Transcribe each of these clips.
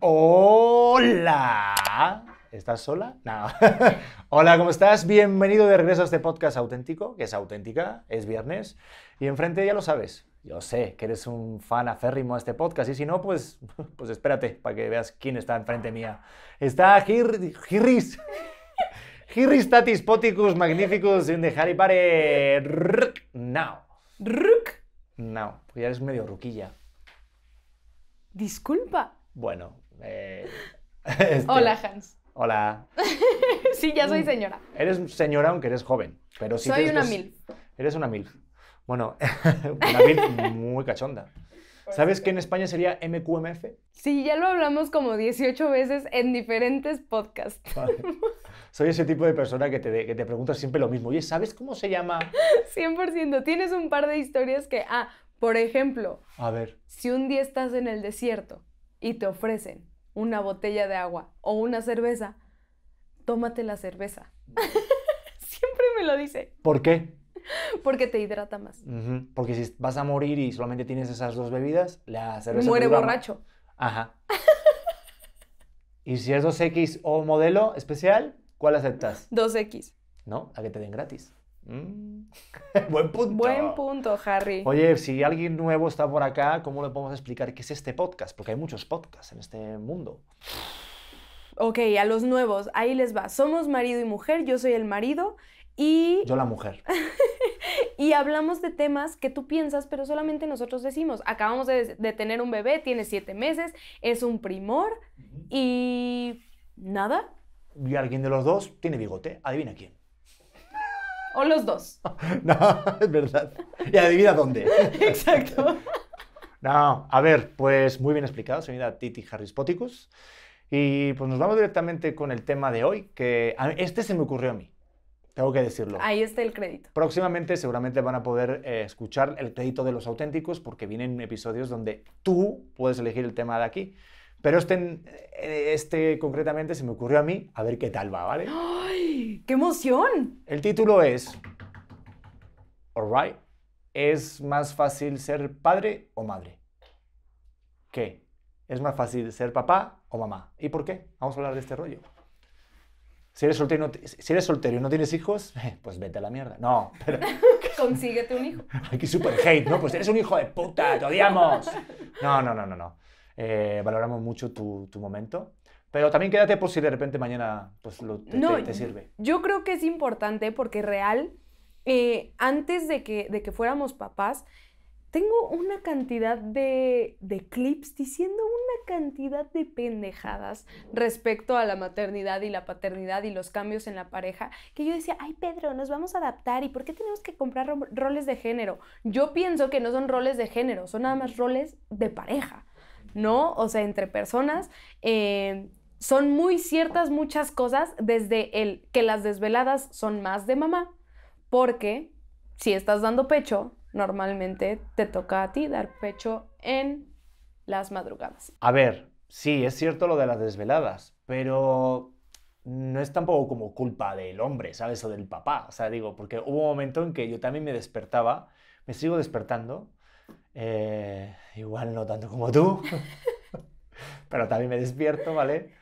Hola. ¿Estás sola? No. Hola, ¿cómo estás? Bienvenido de regreso a este podcast auténtico, que es auténtica, es viernes. Y enfrente ya lo sabes. Yo sé que eres un fan aférrimo a este podcast y si no, pues, pues espérate para que veas quién está enfrente mía. Está Gir Girris. Girris tatis magnificus in the Harry Pare. no, pues ya eres medio ruquilla. Disculpa. Bueno. Eh, este, hola, Hans. Hola. sí, ya soy mm, señora. Eres señora aunque eres joven, pero sí. Soy una mil. Eres una mil. Bueno, una mil muy cachonda. Pues ¿Sabes que en España sería MQMF? Sí, ya lo hablamos como 18 veces en diferentes podcasts. Soy ese tipo de persona que te, que te pregunta siempre lo mismo. Oye, ¿sabes cómo se llama? 100%. Tienes un par de historias que, ah, por ejemplo, a ver. Si un día estás en el desierto y te ofrecen una botella de agua o una cerveza, tómate la cerveza. Siempre me lo dice. ¿Por qué? Porque te hidrata más. Porque si vas a morir y solamente tienes esas dos bebidas, la cerveza... Muere borracho. Ajá. y si es 2X o modelo especial, ¿cuál aceptas? 2X. No, a que te den gratis. Mm. Buen punto. Buen punto, Harry. Oye, si alguien nuevo está por acá, ¿cómo le podemos explicar qué es este podcast? Porque hay muchos podcasts en este mundo. Ok, a los nuevos, ahí les va. Somos marido y mujer, yo soy el marido y... Yo la mujer. y hablamos de temas que tú piensas, pero solamente nosotros decimos. Acabamos de, tener un bebé, tiene siete meses, es un primor y... nada. Y alguien de los dos tiene bigote, adivina quién. O los dos. no, es verdad. Y adivina dónde. Exacto. no, a ver, pues muy bien explicado, señora Titi Harris Poticus. Y pues nos vamos directamente con el tema de hoy, que este se me ocurrió a mí. Tengo que decirlo. Ahí está el crédito. Próximamente seguramente van a poder eh, escuchar el crédito de los auténticos porque vienen episodios donde tú puedes elegir el tema de aquí. Pero este, eh, este concretamente se me ocurrió a mí, a ver qué tal va, ¿vale? ¡Ay! ¡Qué emoción! El título es Alright. ¿Es más fácil ser padre o madre? ¿Qué? ¿Es más fácil ser papá o mamá? ¿Y por qué? Vamos a hablar de este rollo. Si eres soltero, si eres soltero y no tienes hijos, pues vete a la mierda. No, pero... Consíguete un hijo. Aquí super hate, ¿no? Pues eres un hijo de puta, te odiamos. No, no, no, no, no. Eh, valoramos mucho tu, tu, momento. Pero también quédate por si de repente mañana pues, lo, te, no, te, sirve. Yo creo que es importante porque real, eh, antes de que, de que fuéramos papás, tengo una cantidad de, de, clips diciendo una cantidad de pendejadas respecto a la maternidad y la paternidad y los cambios en la pareja, que yo decía, ay Pedro, nos vamos a adaptar y ¿por qué tenemos que comprar roles de género? Yo pienso que no son roles de género, son nada más roles de pareja. ¿no? O sea, entre personas. Eh, son muy ciertas muchas cosas desde el que las desveladas son más de mamá, porque si estás dando pecho, normalmente te toca a ti dar pecho en las madrugadas. A ver, sí, es cierto lo de las desveladas, pero no es tampoco como culpa del hombre, ¿sabes? O del papá, o sea, digo, porque hubo un momento en que yo también me despertaba, me sigo despertando eh, igual no tanto como tú, pero también me despierto, ¿vale?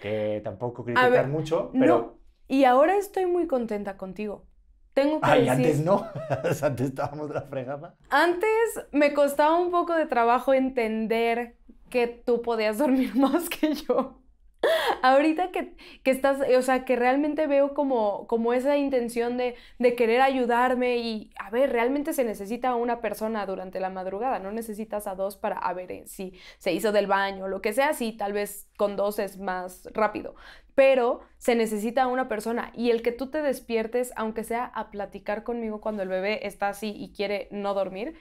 Que tampoco criticar mucho, pero... Y ahora estoy muy contenta contigo. Tengo que decir... antes no. antes estábamos de la fregada. Antes me costaba un poco de trabajo entender que tú podías dormir más que yo. Ahorita que, estás, eh, o sea, que realmente veo como, como esa intención de, de, querer ayudarme y, a ver, realmente se necesita una persona durante la madrugada, no necesitas a dos para, a ver, eh, si se hizo del baño, lo que sea, sí, tal vez con dos es más rápido, pero se necesita una persona y el que tú te despiertes, aunque sea a platicar conmigo cuando el bebé está así y quiere no dormir,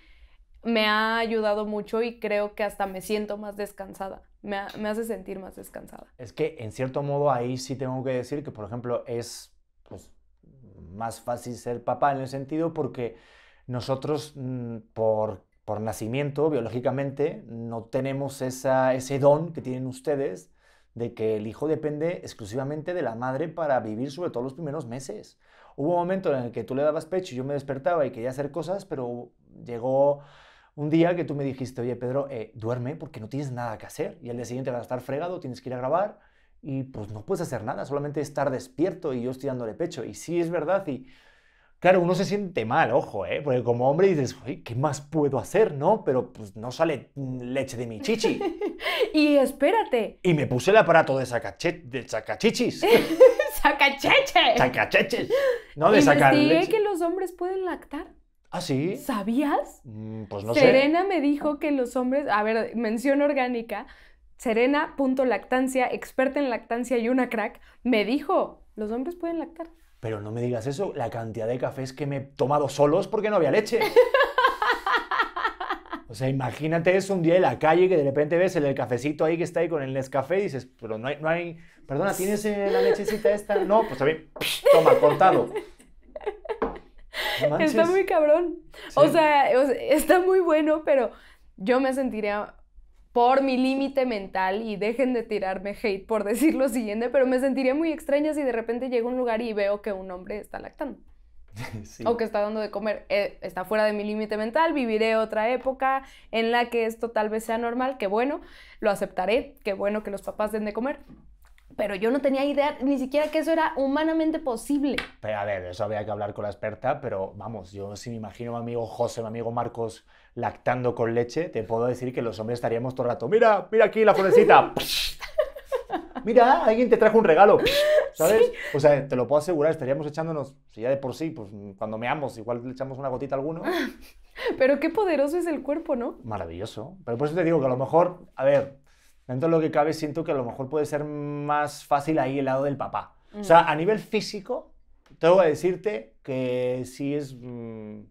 me ha ayudado mucho y creo que hasta me siento más descansada. Me, me, hace sentir más descansada. Es que en cierto modo ahí sí tengo que decir que, por ejemplo, es pues, más fácil ser papá en el sentido porque nosotros mm, por, por nacimiento, biológicamente, no tenemos esa, ese don que tienen ustedes de que el hijo depende exclusivamente de la madre para vivir sobre todo los primeros meses. Hubo un momento en el que tú le dabas pecho y yo me despertaba y quería hacer cosas, pero llegó un día que tú me dijiste, oye Pedro, eh, duerme porque no tienes nada que hacer y al día siguiente vas a estar fregado, tienes que ir a grabar y pues no puedes hacer nada, solamente estar despierto y yo estoy dándole pecho. Y sí, es verdad y... Claro, uno se siente mal, ojo, ¿eh? Porque como hombre dices, Oye, ¿qué más puedo hacer, no? Pero pues no sale leche de mi chichi. y espérate. Y me puse el aparato de, sacache de sacachichis. ¡Sacacheches! ¡Sacacheches! No, de sacar leche. que los hombres pueden lactar. ¿Ah, sí? ¿Sabías? Mm, pues no Serena me dijo que los hombres, a ver, mención orgánica, Serena, punto lactancia, experta en lactancia y una crack, me dijo, los hombres pueden lactar. Pero no me digas eso, la cantidad de cafés que me he tomado solos porque no había leche. O sea, imagínate eso un día en la calle que de repente ves el, cafecito ahí que está ahí con el Nescafé y dices, pero no hay, no perdona, ¿tienes eh, la lechecita esta? No, pues también... toma, cortado. Está muy cabrón. O, sea, está muy bueno, pero yo me sentiría por mi límite mental y dejen de tirarme hate por decir lo siguiente, pero me sentiría muy extraña si de repente llego a un lugar y veo que un hombre está lactando. O que está dando de comer. Eh, está fuera de mi límite mental, viviré otra época en la que esto tal vez sea normal, que bueno, lo aceptaré, qué bueno que los papás den de comer. Pero yo no tenía idea ni siquiera que eso era humanamente posible. Pero a ver, eso había que hablar con la experta, pero vamos, yo si me imagino a mi amigo José, a mi amigo Marcos lactando con leche, te puedo decir que los hombres estaríamos todo el rato, mira, mira aquí la florecita. mira, alguien te trajo un regalo. ¿Sabes? O sea, te lo puedo asegurar, estaríamos echándonos, si ya de por sí, pues cuando meamos, igual le echamos una gotita a alguno. Pero qué poderoso es el cuerpo, ¿no? Maravilloso. Pero por eso te digo que a lo mejor, a ver, entonces, lo que cabe, siento que a lo mejor puede ser más fácil ahí el lado del papá. O sea, a nivel físico, tengo que decirte que sí es mm,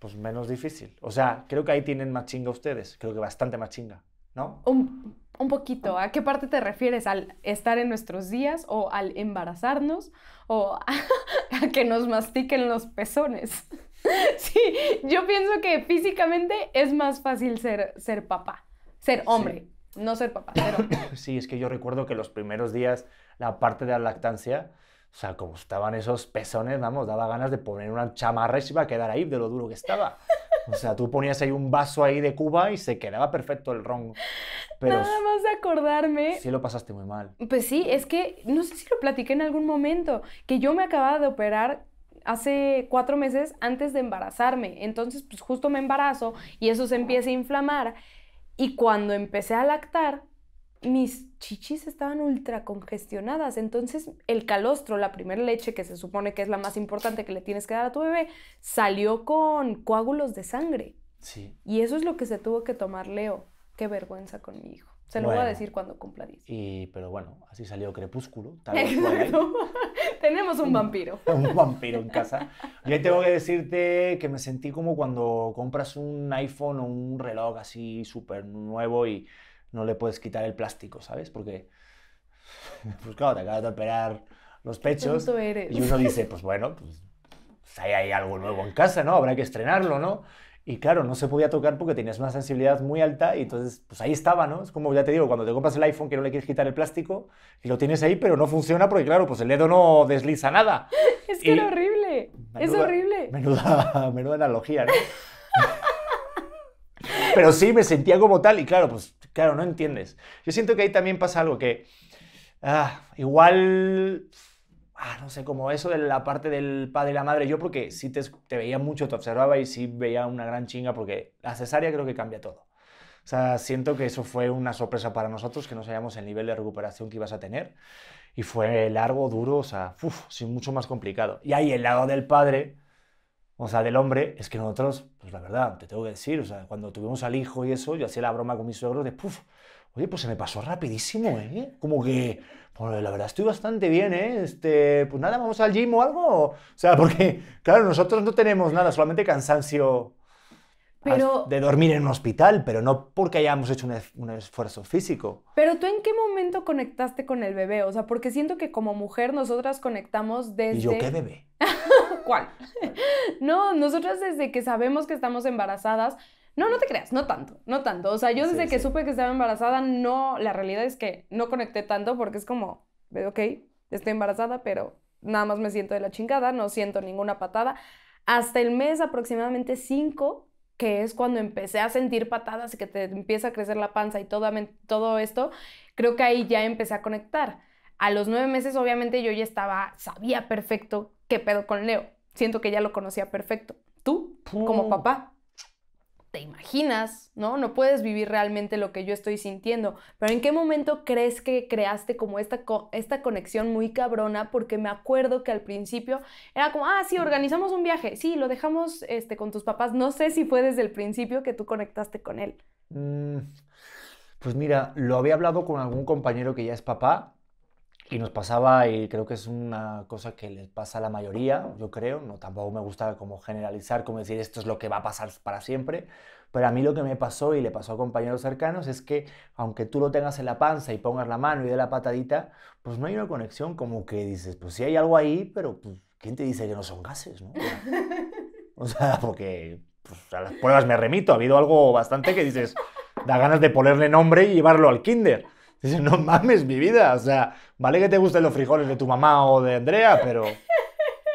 pues menos difícil. O sea, creo que ahí tienen más chinga ustedes. Creo que bastante más chinga, ¿no? Un, un poquito. ¿A qué parte te refieres? ¿Al estar en nuestros días o al embarazarnos o a, que nos mastiquen los pezones? sí, yo pienso que físicamente es más fácil ser, ser papá, ser hombre no ser papá. Sí, es que yo recuerdo que los primeros días, la parte de la lactancia, o sea, como estaban esos pezones, vamos, daba ganas de poner una chamarra y se iba a quedar ahí de lo duro que estaba. O sea, tú ponías ahí un vaso ahí de Cuba y se quedaba perfecto el ron. Pero Nada más acordarme. Sí, lo pasaste muy mal. Pues sí, es que no sé si lo platiqué en algún momento, que yo me acababa de operar hace cuatro meses antes de embarazarme. Entonces, pues justo me embarazo y eso se empieza a inflamar. Y cuando empecé a lactar, mis chichis estaban ultra congestionadas. Entonces, el calostro, la primera leche que se supone que es la más importante que le tienes que dar a tu bebé, salió con coágulos de sangre. Sí. Y eso es lo que se tuvo que tomar Leo. Qué vergüenza con mi hijo. Se lo voy a decir cuando cumpla 10. Y, pero bueno, así salió Crepúsculo. Exacto. Tenemos un vampiro. un vampiro en casa. Yo tengo que decirte que me sentí como cuando compras un iPhone o un reloj así súper nuevo y no le puedes quitar el plástico, ¿sabes? Porque, pues claro, te acaba de operar los pechos. Y uno dice, pues bueno, pues hay, hay algo nuevo en casa, ¿no? Habrá que estrenarlo, ¿no? Y claro, no se podía tocar porque tenías una sensibilidad muy alta y entonces, pues ahí estaba, ¿no? Es como ya te digo, cuando te compras el iPhone que no le quieres quitar el plástico y lo tienes ahí, pero no funciona porque, claro, pues el dedo no desliza nada. Es que era horrible. es horrible. Menuda, menuda analogía, ¿no? pero sí me sentía como tal y, claro, pues, claro, no entiendes. Yo siento que ahí también pasa algo que. Ah, igual ah, no sé, como eso de la parte del padre y la madre. Yo porque sí te, te veía mucho, te observaba y sí veía una gran chinga porque la cesárea creo que cambia todo. O sea, siento que eso fue una sorpresa para nosotros, que no sabíamos el nivel de recuperación que ibas a tener. Y fue largo, duro, o sea, uf, sí, mucho más complicado. Y ahí el lado del padre, o sea, del hombre, es que nosotros, pues la verdad, te tengo que decir, o sea, cuando tuvimos al hijo y eso, yo hacía la broma con mis suegros de, puf, oye, pues se me pasó rapidísimo, ¿eh? Como que bueno, la verdad estoy bastante bien, ¿eh? Este, pues nada, vamos al gym o algo. O sea, porque, claro, nosotros no tenemos nada, solamente cansancio de dormir en un hospital, pero no porque hayamos hecho un, un, esfuerzo físico. Pero tú en qué momento conectaste con el bebé? O sea, porque siento que como mujer nosotras conectamos desde... ¿Y yo qué bebé? ¿Cuál? no, nosotras desde que sabemos que estamos embarazadas, no, no te creas, no tanto, no tanto. O sea, yo desde que supe que estaba embarazada, no, la realidad es que no conecté tanto porque es como, ok, estoy embarazada, pero nada más me siento de la chingada, no siento ninguna patada. Hasta el mes aproximadamente 5, que es cuando empecé a sentir patadas y que te empieza a crecer la panza y todo, todo esto, creo que ahí ya empecé a conectar. A los nueve meses, obviamente, yo ya estaba, sabía perfecto qué pedo con Leo. Siento que ya lo conocía perfecto. Tú, como papá, te imaginas, ¿no? No puedes vivir realmente lo que yo estoy sintiendo. Pero ¿en qué momento crees que creaste como esta, esta conexión muy cabrona? Porque me acuerdo que al principio era como, ah, sí, organizamos un viaje. Sí, lo dejamos este, con tus papás. No sé si fue desde el principio que tú conectaste con él. Mm, pues mira, lo había hablado con algún compañero que ya es papá y nos pasaba, y creo que es una cosa que les pasa a la mayoría, yo creo, no tampoco me gusta como generalizar, como decir esto es lo que va a pasar para siempre, pero a mí lo que me pasó y le pasó a compañeros cercanos es que aunque tú lo tengas en la panza y pongas la mano y de la patadita, pues no hay una conexión como que dices, pues sí hay algo ahí, pero pues, ¿quién te dice que no son gases? No? O sea, porque pues, a las pruebas me remito, ha habido algo bastante que dices, da ganas de ponerle nombre y llevarlo al kinder. Dices, no mames mi vida, o sea, vale que te gusten los frijoles de tu mamá o de Andrea, pero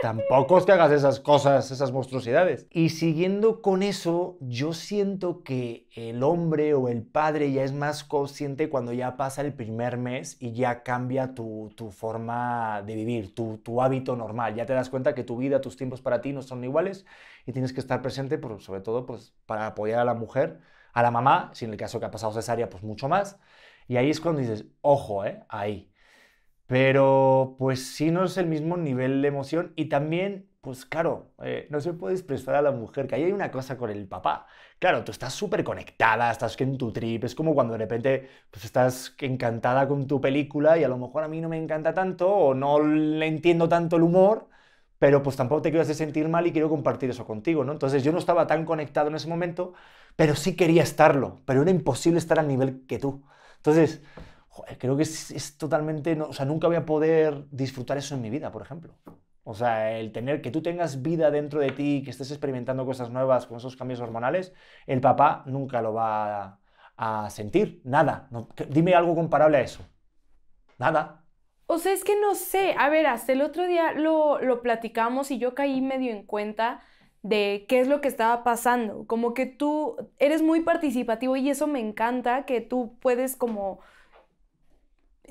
tampoco es que hagas esas cosas, esas monstruosidades. Y siguiendo con eso, yo siento que el hombre o el padre ya es más consciente cuando ya pasa el primer mes y ya cambia tu, forma de vivir, tu, hábito normal. Ya te das cuenta que tu vida, tus tiempos para ti no son iguales y tienes que estar presente, sobre todo pues, para apoyar a la mujer, a la mamá, si en el caso que ha pasado cesárea, pues mucho más y ahí es cuando dices, ojo, ¿eh? Ahí. Pero pues sí no es el mismo nivel de emoción y también, pues claro, eh, no se puede expresar a la mujer, que ahí hay una cosa con el papá. Claro, tú estás súper conectada, estás en tu trip, es como cuando de repente pues estás encantada con tu película y a lo mejor a mí no me encanta tanto o no le entiendo tanto el humor, pero pues tampoco te quiero hacer sentir mal y quiero compartir eso contigo, ¿no? Entonces yo no estaba tan conectado en ese momento, pero sí quería estarlo, pero era imposible estar al nivel que tú. Entonces, creo que es, totalmente, o sea, nunca voy a poder disfrutar eso en mi vida, por ejemplo. O sea, el tener que tú tengas vida dentro de ti, que estés experimentando cosas nuevas con esos cambios hormonales, el papá nunca lo va a, sentir. Nada. dime algo comparable a eso. Nada. O sea, es que no sé. A ver, hasta el otro día lo, lo platicamos y yo caí medio en cuenta de qué es lo que estaba pasando. Como que tú eres muy participativo y eso me encanta, que tú puedes como...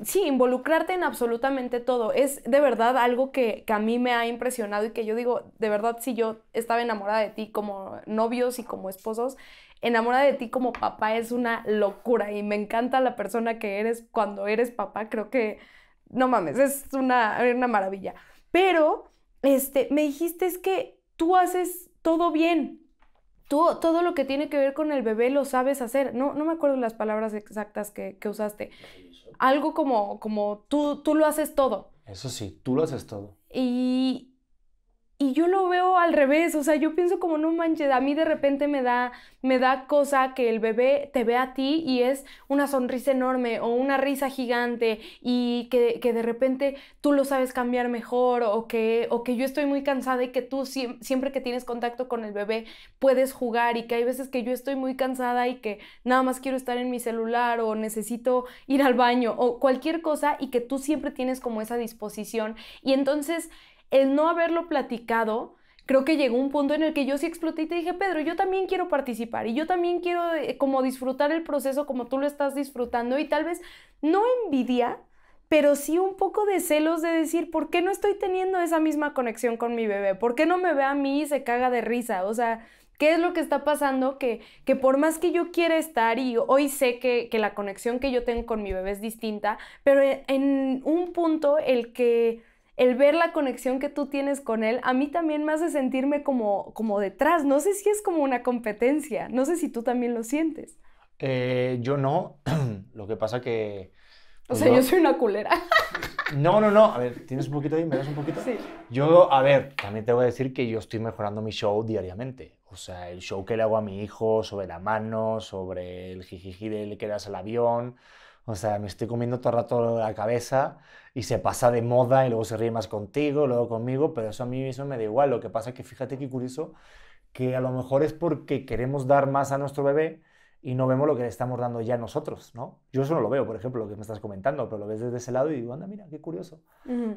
Sí, involucrarte en absolutamente todo. Es de verdad algo que, a mí me ha impresionado y que yo digo, de verdad, si yo estaba enamorada de ti como novios y como esposos, enamorada de ti como papá es una locura y me encanta la persona que eres cuando eres papá. Creo que, no mames, es una, una maravilla. Pero, este, me dijiste es que tú haces todo bien. Tú, todo lo que tiene que ver con el bebé lo sabes hacer. No, no me acuerdo las palabras exactas que, que usaste. Algo como, como tú, tú lo haces todo. Eso sí, tú lo haces todo. Y, y yo lo veo al revés, o sea, yo pienso como no manches, a mí de repente me da, me da cosa que el bebé te ve a ti y es una sonrisa enorme o una risa gigante y que, de repente tú lo sabes cambiar mejor o que, o que yo estoy muy cansada y que tú siempre que tienes contacto con el bebé puedes jugar y que hay veces que yo estoy muy cansada y que nada más quiero estar en mi celular o necesito ir al baño o cualquier cosa y que tú siempre tienes como esa disposición y entonces el no haberlo platicado, creo que llegó un punto en el que yo sí exploté y te dije, Pedro, yo también quiero participar y yo también quiero eh, como disfrutar el proceso como tú lo estás disfrutando y tal vez no envidia, pero sí un poco de celos de decir, ¿por qué no estoy teniendo esa misma conexión con mi bebé? ¿Por qué no me ve a mí y se caga de risa? O sea, ¿qué es lo que está pasando? Que, que por más que yo quiera estar y hoy sé que, la conexión que yo tengo con mi bebé es distinta, pero eh, en un punto el que el ver la conexión que tú tienes con él, a mí también me hace sentirme como, como detrás. No sé si es como una competencia, no sé si tú también lo sientes. Eh, yo no, lo que pasa que... o pues sea, yo soy una culera. No, no, no. A ver, ¿tienes un poquito de ¿Me un poquito? Sí. Yo, a ver, también te voy a decir que yo estoy mejorando mi show diariamente. O sea, el show que le hago a mi hijo sobre la mano, sobre el jijiji de que le das al avión, o sea, me estoy comiendo todo el rato la cabeza y se pasa de moda y luego se ríe más contigo, luego conmigo, pero eso a mí mismo me da igual. Lo que pasa es que fíjate qué curioso que a lo mejor es porque queremos dar más a nuestro bebé y no vemos lo que le estamos dando ya nosotros, ¿no? Yo eso no lo veo, por ejemplo, lo que me estás comentando, pero lo ves desde ese lado y digo, anda, mira, qué curioso.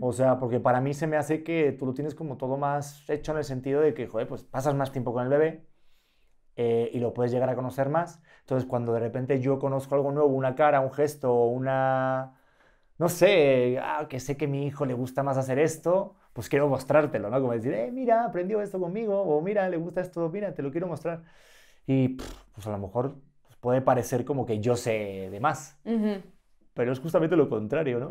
O sea, porque para mí se me hace que tú lo tienes como todo más hecho en el sentido de que, joder, pues pasas más tiempo con el bebé, eh, y lo puedes llegar a conocer más. Entonces, cuando de repente yo conozco algo nuevo, una cara, un gesto, una... No sé, ah, que sé que a mi hijo le gusta más hacer esto, pues quiero mostrártelo, ¿no? Como decir, eh, mira, aprendió esto conmigo, o mira, le gusta esto, mira, te lo quiero mostrar. Y pues a lo mejor pues puede parecer como que yo sé de más. Pero es justamente lo contrario, ¿no?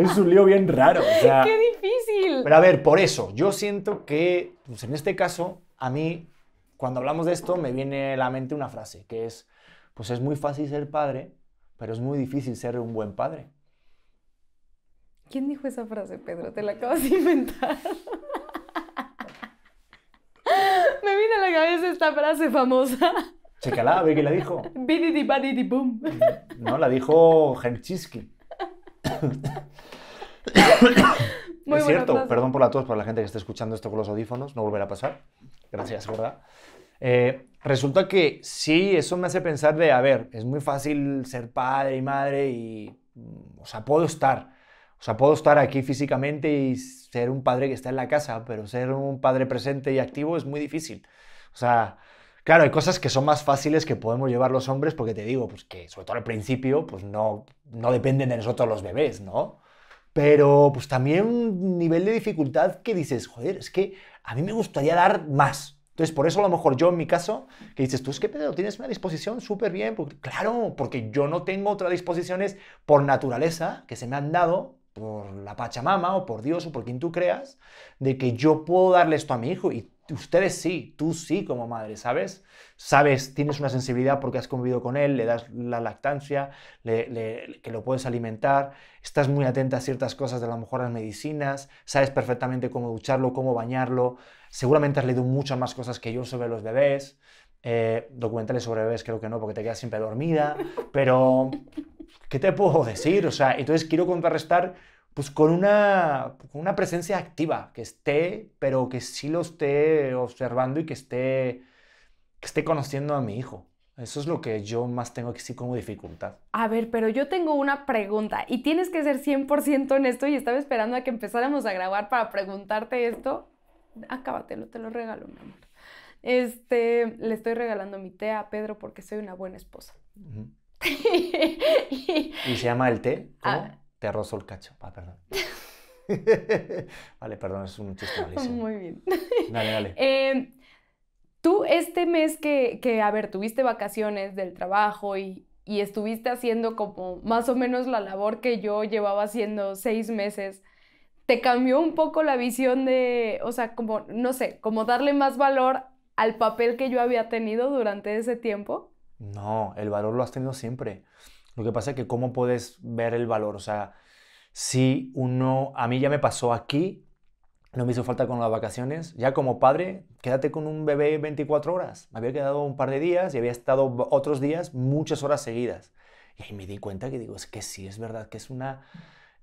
es un lío bien raro. O ¡Qué difícil! Pero a ver, por eso, yo siento que pues, en este caso, a mí cuando hablamos de esto me viene a la mente una frase que es, pues es muy fácil ser padre, pero es muy difícil ser un buen padre. ¿Quién dijo esa frase, Pedro? Te la acabas de inventar. me viene a la cabeza esta frase famosa. Checala, a ver quién la dijo. bidi boom. No, la dijo Henchiski. Muy es cierto, perdón por la tos para la gente que esté escuchando esto con los audífonos, no volverá a pasar. Gracias, ¿verdad? Eh, resulta que sí, eso me hace pensar de, a ver, es muy fácil ser padre y madre y, mm, o sea, puedo estar. O sea, puedo estar aquí físicamente y ser un padre que está en la casa, pero ser un padre presente y activo es muy difícil. O sea, claro, hay cosas que son más fáciles que podemos llevar los hombres porque te digo, pues que sobre todo al principio, pues no, no dependen de nosotros los bebés, ¿no? Pero pues también un nivel de dificultad que dices, joder, es que a mí me gustaría dar más. Entonces, por eso a lo mejor yo en mi caso, que dices, tú es que Pedro, tienes una disposición súper bien, claro, porque yo no tengo otras disposiciones por naturaleza que se me han dado por la Pachamama o por Dios o por quien tú creas, de que yo puedo darle esto a mi hijo y ustedes sí, tú sí como madre, ¿sabes? Sabes, tienes una sensibilidad porque has convivido con él, le das la lactancia, que lo puedes alimentar, estás muy atenta a ciertas cosas de a lo mejor las medicinas, sabes perfectamente cómo ducharlo, cómo bañarlo, Seguramente has leído muchas más cosas que yo sobre los bebés. Eh, documentales sobre bebés creo que no, porque te quedas siempre dormida. Pero, ¿qué te puedo decir? O sea, entonces quiero contrarrestar pues con una, una presencia activa, que esté, pero que sí lo esté observando y que esté, que esté conociendo a mi hijo. Eso es lo que yo más tengo que sí como dificultad. A ver, pero yo tengo una pregunta y tienes que ser 100% honesto y estaba esperando a que empezáramos a grabar para preguntarte esto acábatelo, te lo regalo, mi amor. Este, le estoy regalando mi té a Pedro porque soy una buena esposa. y, se llama el té? Ah. ¿Cómo? te roso el cacho. Ah, perdón. vale, perdón, es un chiste malísimo. Muy bien. Dale, dale. Em, tú este mes que, a ver, tuviste vacaciones del trabajo y, y estuviste haciendo como más o menos la labor que yo llevaba haciendo seis meses, te cambió un poco la visión de, o sea, como, no sé, como darle más valor al papel que yo había tenido durante ese tiempo? No, el valor lo has tenido siempre. Lo que pasa es que cómo puedes ver el valor, o sea, si uno, a mí ya me pasó aquí, no me hizo falta con las vacaciones, ya como padre, quédate con un bebé 24 horas. Me había quedado un par de días y había estado otros días muchas horas seguidas. Y ahí me di cuenta que digo, es que sí, es verdad que es una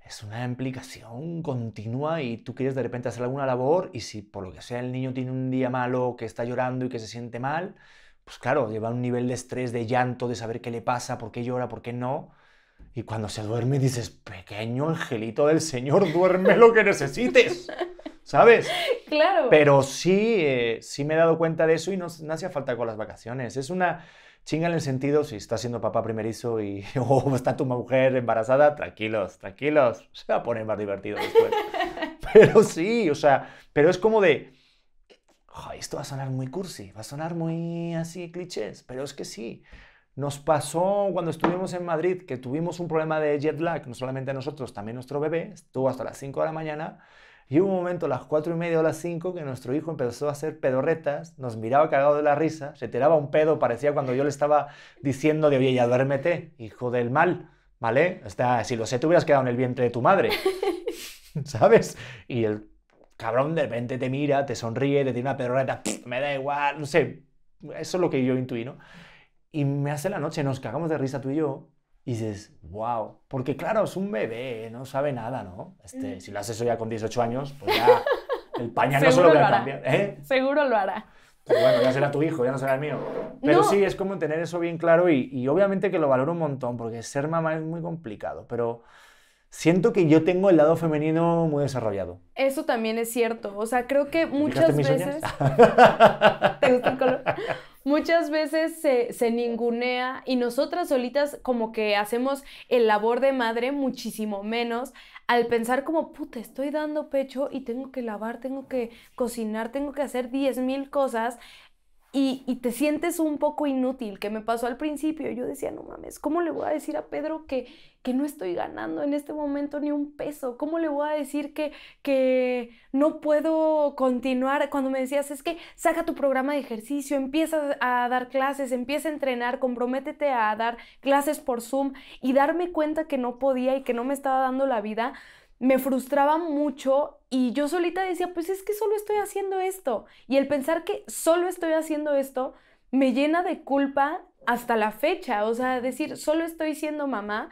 es una implicación continua y tú quieres de repente hacer alguna labor y si por lo que sea el niño tiene un día malo, que está llorando y que se siente mal, pues claro, lleva un nivel de estrés, de llanto, de saber qué le pasa, por qué llora, por qué no. Y cuando se duerme dices, pequeño angelito del Señor, duerme lo que necesites. ¿Sabes? Claro. Pero sí, eh, sí me he dado cuenta de eso y no, no hacía falta con las vacaciones. Es una, Chinga en el sentido, si está siendo papá primerizo y o está tu mujer embarazada, tranquilos, tranquilos, se va a poner más divertido después. pero sí, o sea, pero es como de, esto va a sonar muy cursi, va a sonar muy así clichés, pero es que sí. Nos pasó cuando estuvimos en Madrid que tuvimos un problema de jet lag, no solamente nosotros, también nuestro bebé, estuvo hasta las 5 de la mañana y hubo un momento las cuatro y media o las cinco, que nuestro hijo empezó a hacer pedorretas, nos miraba cagado de la risa, se tiraba un pedo, parecía cuando yo le estaba diciendo de, oye, ya duérmete, hijo del mal, ¿vale? O sea, si lo sé, te hubieras quedado en el vientre de tu madre, ¿sabes? Y el cabrón de repente te mira, te sonríe, te tiene una pedorreta, me da igual, no sé, eso es lo que yo intuí, ¿no? Y me hace la noche, nos cagamos de risa tú y yo, y dices, wow, porque claro, es un bebé, no sabe nada, ¿no? Este, si lo haces eso ya con 18 años, pues ya el pañal no se lo a cambiar. ¿eh? Seguro lo hará. Pues bueno, ya será tu hijo, ya no será el mío. Pero sí, es como tener eso bien claro y, y, obviamente que lo valoro un montón, porque ser mamá es muy complicado, pero siento que yo tengo el lado femenino muy desarrollado. Eso también es cierto, o sea, creo que muchas veces... ¿Te gusta el color? muchas veces se, se, ningunea y nosotras solitas como que hacemos el labor de madre muchísimo menos al pensar como, puta, estoy dando pecho y tengo que lavar, tengo que cocinar, tengo que hacer 10.000 mil cosas, y, te sientes un poco inútil, que me pasó al principio. Yo decía, no mames, ¿cómo le voy a decir a Pedro que, no estoy ganando en este momento ni un peso? ¿Cómo le voy a decir que, que no puedo continuar? Cuando me decías, es que saca tu programa de ejercicio, empieza a dar clases, empieza a entrenar, comprométete a dar clases por Zoom y darme cuenta que no podía y que no me estaba dando la vida me frustraba mucho y yo solita decía, pues es que solo estoy haciendo esto. Y el pensar que solo estoy haciendo esto me llena de culpa hasta la fecha. O sea, decir, solo estoy siendo mamá,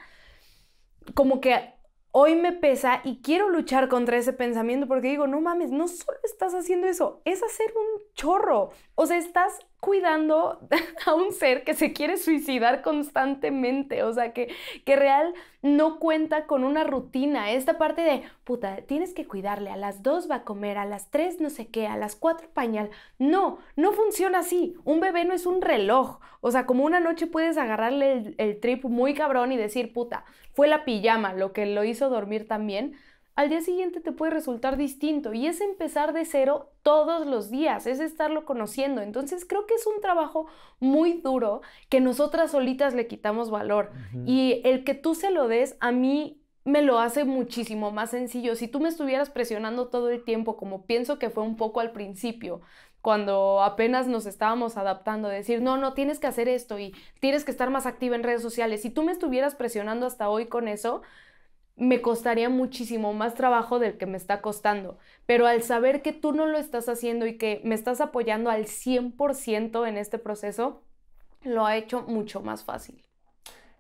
como que hoy me pesa y quiero luchar contra ese pensamiento porque digo, no mames, no solo estás haciendo eso, es hacer un chorro. O sea, estás cuidando a un ser que se quiere suicidar constantemente, o sea, que, que real no cuenta con una rutina. Esta parte de, puta, tienes que cuidarle, a las dos va a comer, a las tres no sé qué, a las cuatro pañal. No, no funciona así. Un bebé no es un reloj. O sea, como una noche puedes agarrarle el, el trip muy cabrón y decir, puta, fue la pijama lo que lo hizo dormir también al día siguiente te puede resultar distinto y es empezar de cero todos los días, es estarlo conociendo. Entonces creo que es un trabajo muy duro que nosotras solitas le quitamos valor y el que tú se lo des a mí me lo hace muchísimo más sencillo. Si tú me estuvieras presionando todo el tiempo, como pienso que fue un poco al principio, cuando apenas nos estábamos adaptando, decir, no, no, tienes que hacer esto y tienes que estar más activa en redes sociales, si tú me estuvieras presionando hasta hoy con eso, me costaría muchísimo más trabajo del que me está costando. Pero al saber que tú no lo estás haciendo y que me estás apoyando al 100% en este proceso, lo ha hecho mucho más fácil.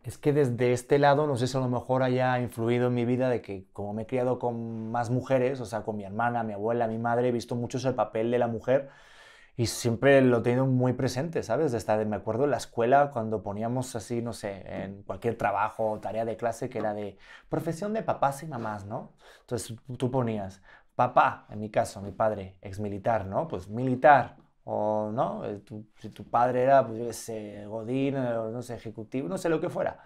Es que desde este lado, no sé si a lo mejor haya influido en mi vida de que como me he criado con más mujeres, o sea, con mi hermana, mi abuela, mi madre, he visto mucho el papel de la mujer y siempre lo he tenido muy presente, ¿sabes? Desde de, me acuerdo en la escuela cuando poníamos así, no sé, en cualquier trabajo o tarea de clase que era de profesión de papás y mamás, ¿no? Entonces tú ponías, papá, en mi caso, mi padre, ex militar, ¿no? Pues militar, o no, eh, si tu padre era, pues yo sé, Godín, eh, o, no sé, ejecutivo, no sé lo que fuera.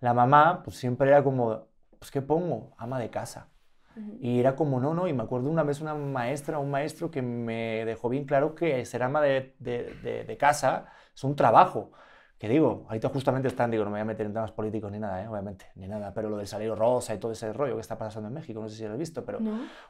La mamá, pues siempre era como, pues ¿qué pongo? Ama de casa. Y era como, no, no, y me acuerdo una vez una maestra, un maestro que me dejó bien claro que ser ama de, casa es un trabajo. Que digo, ahorita justamente están, digo, no me voy a meter en temas políticos ni nada, ¿eh? obviamente, ni nada, pero lo del salir rosa y todo ese rollo que está pasando en México, no sé si lo has visto, pero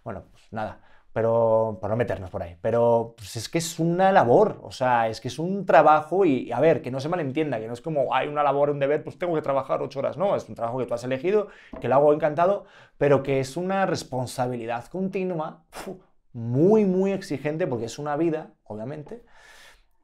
bueno, pues nada pero para no meternos por ahí. Pero pues, es que es una labor, o sea, es que es un trabajo y, a ver, que no se malentienda, que no es como hay una labor, un deber, pues tengo que trabajar ocho horas, no, es un trabajo que tú has elegido, que lo hago encantado, pero que es una responsabilidad continua, muy, muy exigente, porque es una vida, obviamente.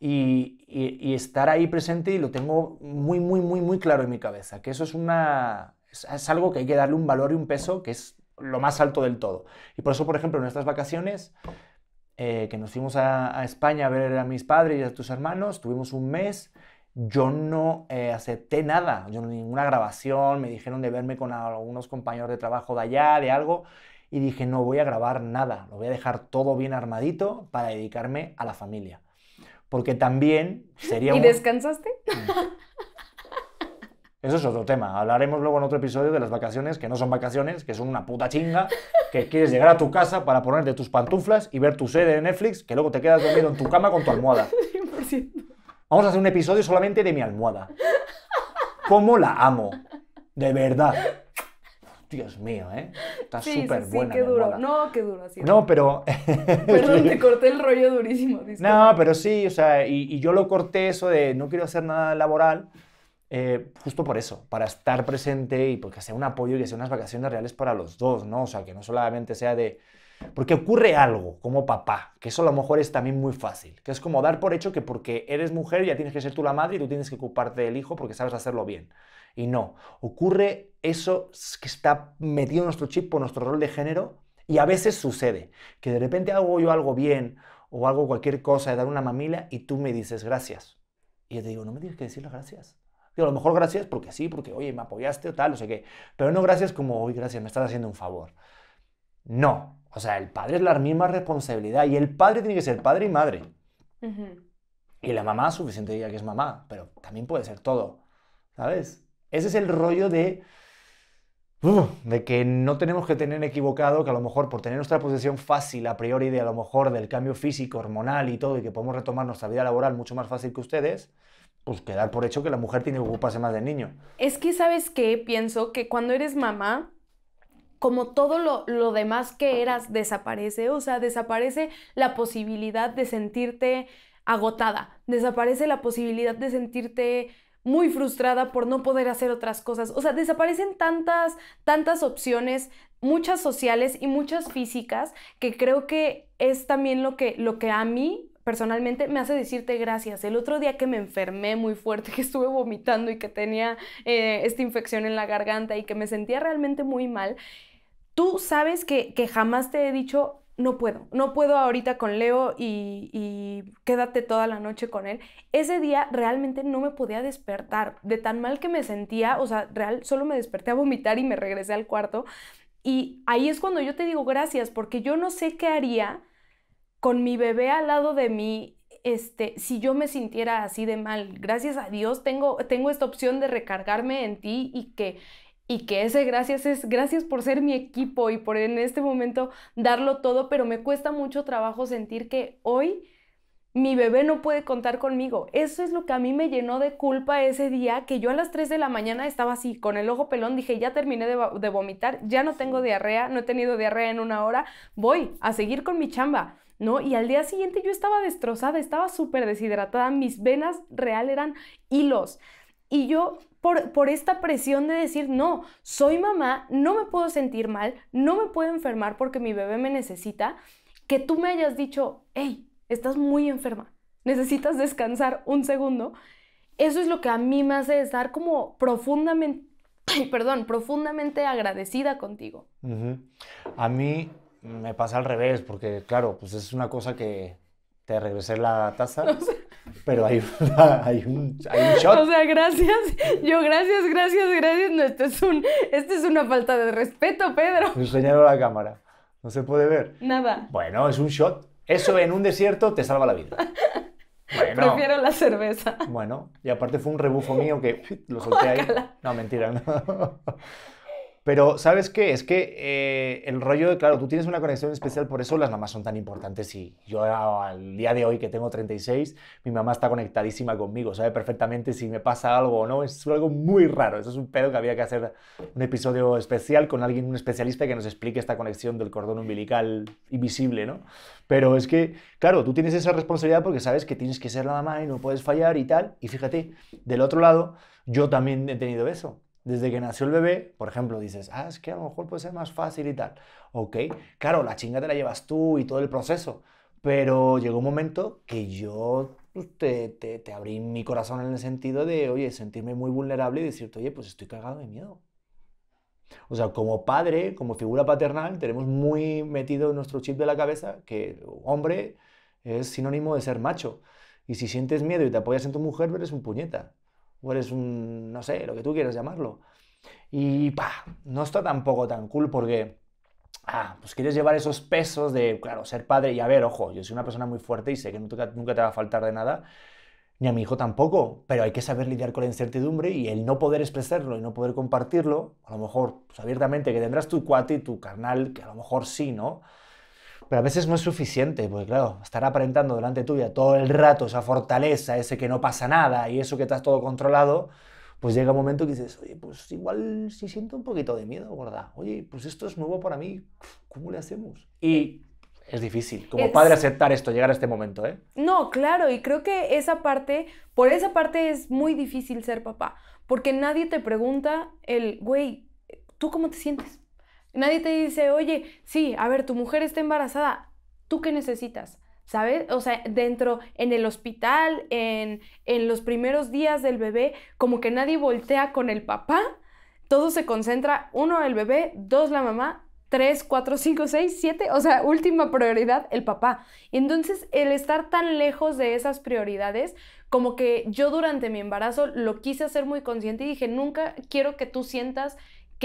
Y, y estar ahí presente y lo tengo muy, muy, muy, muy claro en mi cabeza, que eso es una, es, algo que hay que darle un valor y un peso que es lo más alto del todo. Y por eso, por ejemplo, en estas vacaciones, eh, que nos fuimos a, España a ver a mis padres y a tus hermanos, tuvimos un mes, yo no eh, acepté nada, yo ninguna grabación, me dijeron de verme con algunos compañeros de trabajo de allá, de algo, y dije, no voy a grabar nada, lo voy a dejar todo bien armadito para dedicarme a la familia. Porque también sería... ¿Y descansaste? descansaste? Mm. Eso es otro tema. Hablaremos luego en otro episodio de las vacaciones, que no son vacaciones, que son una puta chinga, que quieres llegar a tu casa para ponerte tus pantuflas y ver tu serie de Netflix, que luego te quedas dormido en tu cama con tu almohada. 100%. Vamos a hacer un episodio solamente de mi almohada. ¿Cómo la amo? De verdad. Dios mío, ¿eh? Está súper sí, sí, sí, qué duro. No, qué duro. no, pero. Perdón, te corté el rollo durísimo. No, pero sí, o sea, y, y yo lo corté eso de no quiero hacer nada laboral eh, justo por eso, para estar presente y porque pues, sea un apoyo y que sea unas vacaciones reales para los dos, ¿no? O sea, que no solamente sea de... Porque ocurre algo como papá, que eso a lo mejor es también muy fácil, que es como dar por hecho que porque eres mujer ya tienes que ser tú la madre y tú tienes que ocuparte del hijo porque sabes hacerlo bien. Y no, ocurre eso que está metido en nuestro chip por nuestro rol de género y a veces sucede, que de repente hago yo algo bien o hago cualquier cosa de dar una mamila y tú me dices gracias. Y yo te digo, no me tienes que decir las gracias. Y a lo mejor gracias porque sí, porque oye, me apoyaste o tal, o sé que... Pero no gracias como, oye, gracias, me estás haciendo un favor. No. O sea, el padre es la misma responsabilidad y el padre tiene que ser padre y madre. Y la mamá, suficiente diría que es mamá, pero también puede ser todo. ¿Sabes? Ese es el rollo de. Uh, de que no tenemos que tener equivocado que a lo mejor por tener nuestra posición fácil a priori de a lo mejor del cambio físico, hormonal y todo, y que podemos retomar nuestra vida laboral mucho más fácil que ustedes, pues quedar por hecho que la mujer tiene que ocuparse más del niño. Es que, ¿sabes qué? Pienso que cuando eres mamá, como todo lo, demás que eras desaparece, o sea, desaparece la posibilidad de sentirte agotada, desaparece la posibilidad de sentirte muy frustrada por no poder hacer otras cosas, o sea, desaparecen tantas, tantas opciones, muchas sociales y muchas físicas, que creo que es también lo que, lo que a mí personalmente me hace decirte gracias. El otro día que me enfermé muy fuerte, que estuve vomitando y que tenía eh, esta infección en la garganta y que me sentía realmente muy mal, tú sabes que, que jamás te he dicho no puedo, no puedo ahorita con Leo y, y, quédate toda la noche con él. Ese día realmente no me podía despertar de tan mal que me sentía, o sea, real, solo me desperté a vomitar y me regresé al cuarto. Y ahí es cuando yo te digo gracias, porque yo no sé qué haría con mi bebé al lado de mí, este, si yo me sintiera así de mal, gracias a Dios tengo, tengo esta opción de recargarme en ti y que, y que ese gracias es gracias por ser mi equipo y por en este momento darlo todo, pero me cuesta mucho trabajo sentir que hoy mi bebé no puede contar conmigo. Eso es lo que a mí me llenó de culpa ese día, que yo a las 3 de la mañana estaba así, con el ojo pelón, dije, ya terminé de, de vomitar, ya no tengo diarrea, no he tenido diarrea en una hora, voy a seguir con mi chamba. ¿no? Y al día siguiente yo estaba destrozada, estaba súper deshidratada, mis venas real eran hilos. Y yo, por, esta presión de decir, no, soy mamá, no me puedo sentir mal, no me puedo enfermar porque mi bebé me necesita, que tú me hayas dicho, hey, estás muy enferma, necesitas descansar un segundo. Eso es lo que a mí me hace estar como profundamente, perdón, profundamente agradecida contigo. A mí me pasa al revés, porque claro, pues es una cosa que te regresé la taza, pero hay, hay, un, hay, un, shot. O sea, gracias, yo gracias, gracias, gracias. No, esto es, un, esto es una falta de respeto, Pedro. Enseñalo a la cámara, no se puede ver. Nada. Bueno, es un shot. Eso en un desierto te salva la vida. Prefiero la cerveza. Bueno, y aparte fue un rebufo mío que lo solté ahí. No, mentira, no. Pero, ¿sabes qué? Es que eh, el rollo de, claro, tú tienes una conexión especial, por eso las mamás son tan importantes. Y yo ah, al día de hoy, que tengo 36, mi mamá está conectadísima conmigo, sabe perfectamente si me pasa algo o no. Es algo muy raro. Eso es un pedo que había que hacer un episodio especial con alguien, un especialista que nos explique esta conexión del cordón umbilical invisible, ¿no? Pero es que, claro, tú tienes esa responsabilidad porque sabes que tienes que ser la mamá y no puedes fallar y tal. Y fíjate, del otro lado, yo también he tenido eso desde que nació el bebé, por ejemplo, dices, ah, es que a lo mejor puede ser más fácil y tal. Ok, claro, la chinga te la llevas tú y todo el proceso, pero llegó un momento que yo pues, te, abrí mi corazón en el sentido de, oye, sentirme muy vulnerable y decirte, oye, pues estoy cagado de miedo. O sea, como padre, como figura paternal, tenemos muy metido nuestro chip de la cabeza que hombre es sinónimo de ser macho. Y si sientes miedo y te apoyas en tu mujer, eres un puñeta o eres un, no sé, lo que tú quieras llamarlo. Y pa, no está tampoco tan cool porque, ah, pues quieres llevar esos pesos de, claro, ser padre y a ver, ojo, yo soy una persona muy fuerte y sé que nunca, te va a faltar de nada, ni a mi hijo tampoco, pero hay que saber lidiar con la incertidumbre y el no poder expresarlo y no poder compartirlo, a lo mejor pues, abiertamente, que tendrás tu cuate y tu carnal, que a lo mejor sí, ¿no? Pero a veces no es suficiente, pues claro, estar aparentando delante tuya todo el rato esa fortaleza, ese que no pasa nada y eso que estás todo controlado, pues llega un momento que dices, oye, pues igual sí siento un poquito de miedo, ¿verdad? Oye, pues esto es nuevo para mí, ¿cómo le hacemos? Y es difícil, como padre, aceptar esto, llegar a este momento, ¿eh? No, claro, y creo que esa parte, por esa parte es muy difícil ser papá, porque nadie te pregunta el, güey, ¿tú cómo te sientes? Nadie te dice, oye, sí, a ver, tu mujer está embarazada, ¿tú qué necesitas? ¿Sabes? O sea, dentro, en el hospital, en, en los primeros días del bebé, como que nadie voltea con el papá, todo se concentra, uno, el bebé, dos, la mamá, tres, cuatro, cinco, seis, siete, o sea, última prioridad, el papá. Y entonces el estar tan lejos de esas prioridades, como que yo durante mi embarazo lo quise hacer muy consciente y dije, nunca quiero que tú sientas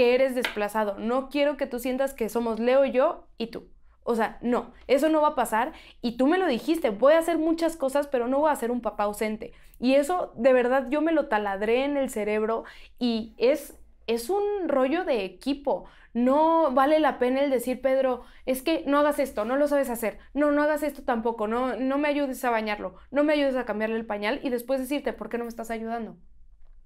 eres desplazado. No quiero que tú sientas que somos Leo, yo y tú. O sea, no, eso no va a pasar. Y tú me lo dijiste, voy a hacer muchas cosas, pero no voy a ser un papá ausente. Y eso, de verdad, yo me lo taladré en el cerebro y es, es un rollo de equipo. No vale la pena el decir, Pedro, es que no hagas esto, no lo sabes hacer, no, no hagas esto tampoco, no, no me ayudes a bañarlo, no me ayudes a cambiarle el pañal y después decirte, ¿por qué no me estás ayudando?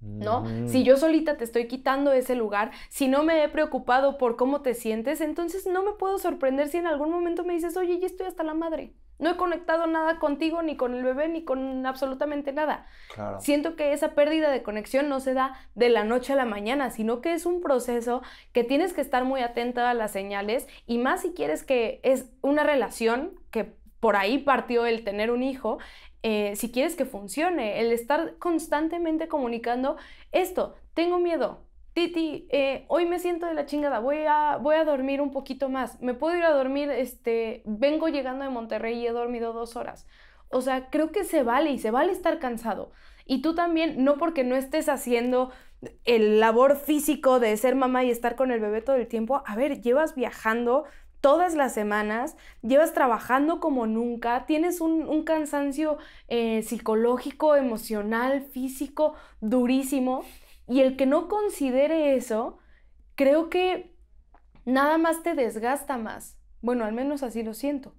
¿no? Mm. Si yo solita te estoy quitando ese lugar, si no me he preocupado por cómo te sientes, entonces no me puedo sorprender si en algún momento me dices, oye, ya estoy hasta la madre. No he conectado nada contigo, ni con el bebé, ni con absolutamente nada. Claro. Siento que esa pérdida de conexión no se da de la noche a la mañana, sino que es un proceso que tienes que estar muy atenta a las señales y más si quieres que es una relación que por ahí partió el tener un hijo, eh, si quieres que funcione, el estar constantemente comunicando esto, tengo miedo. Titi, eh, hoy me siento de la chingada, voy a, voy a dormir un poquito más, me puedo ir a dormir, este, vengo llegando de Monterrey y he dormido dos horas. O sea, creo que se vale y se vale estar cansado. Y tú también, no porque no estés haciendo el labor físico de ser mamá y estar con el bebé todo el tiempo, a ver, llevas viajando todas las semanas, llevas trabajando como nunca, tienes un, cansancio eh, psicológico, emocional, físico, durísimo, y el que no considere eso, creo que nada más te desgasta más. Bueno, al menos así lo siento.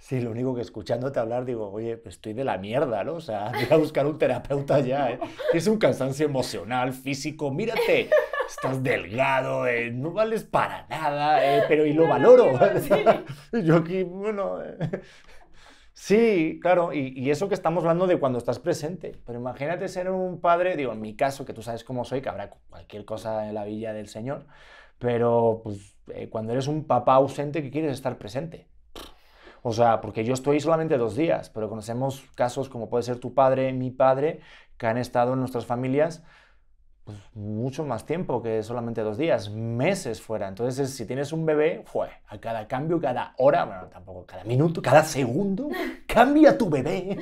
Sí, lo único que escuchándote hablar digo, oye, pues estoy de la mierda, ¿no? O sea, voy a buscar un terapeuta ya. ¿eh? Es un cansancio emocional, físico. Mírate, estás delgado, eh, no vales para nada, eh, pero y lo valoro. Yo aquí, bueno. Eh. Sí, claro, y, eso que estamos hablando de cuando estás presente. Pero imagínate ser un padre, digo, en mi caso, que tú sabes cómo soy, que habrá cualquier cosa en la villa del Señor, pero pues, cuando eres un papá ausente que quieres estar presente. O sea, porque yo estoy solamente dos días, pero conocemos casos como puede ser tu padre, mi padre, que han estado en nuestras familias pues, mucho más tiempo que solamente dos días, meses fuera. Entonces, si tienes un bebé, fue a cada cambio, cada hora, bueno, tampoco cada minuto, cada segundo, cambia tu bebé.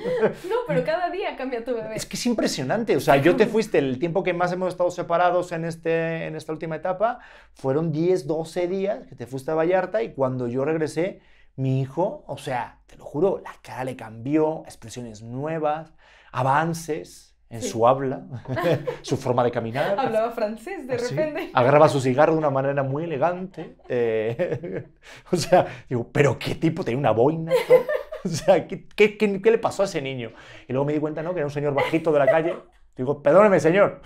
No, pero cada día cambia tu bebé. Es que es impresionante. O sea, yo te fuiste, el tiempo que más hemos estado separados en, este, en esta última etapa fueron 10, 12 días que te fuiste a Vallarta y cuando yo regresé mi hijo, o sea, te lo juro, la cara le cambió, expresiones nuevas, avances en su habla, su forma de caminar. Hablaba francés de ah, repente. Agarraba su cigarro de una manera muy elegante. Eh, o sea, digo, pero qué tipo, tenía una boina. O sea, ¿qué, le pasó a ese niño? Y luego me di cuenta, ¿no? Que era un señor bajito de la calle. Digo, perdóneme, señor.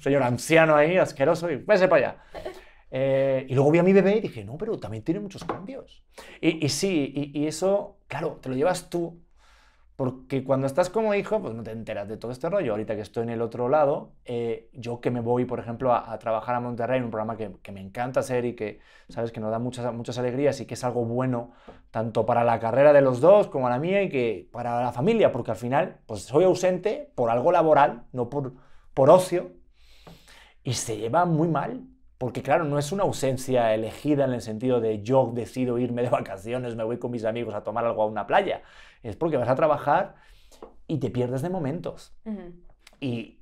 señor anciano ahí, asqueroso, y vese para allá. Eh, y luego vi a mi bebé y dije, no, pero también tiene muchos cambios. Y, sí, y, eso, claro, te lo llevas tú. Porque cuando estás como hijo, pues no te enteras de todo este rollo. Ahorita que estoy en el otro lado, eh, yo que me voy, por ejemplo, a, trabajar a Monterrey, en un programa que, que, me encanta hacer y que, sabes, que nos da muchas, muchas alegrías y que es algo bueno, tanto para la carrera de los dos como a la mía y que para la familia, porque al final, pues soy ausente por algo laboral, no por, por ocio, y se lleva muy mal, porque claro, no es una ausencia elegida en el sentido de yo decido irme de vacaciones, me voy con mis amigos a tomar algo a una playa. Es porque vas a trabajar y te pierdes de momentos. y,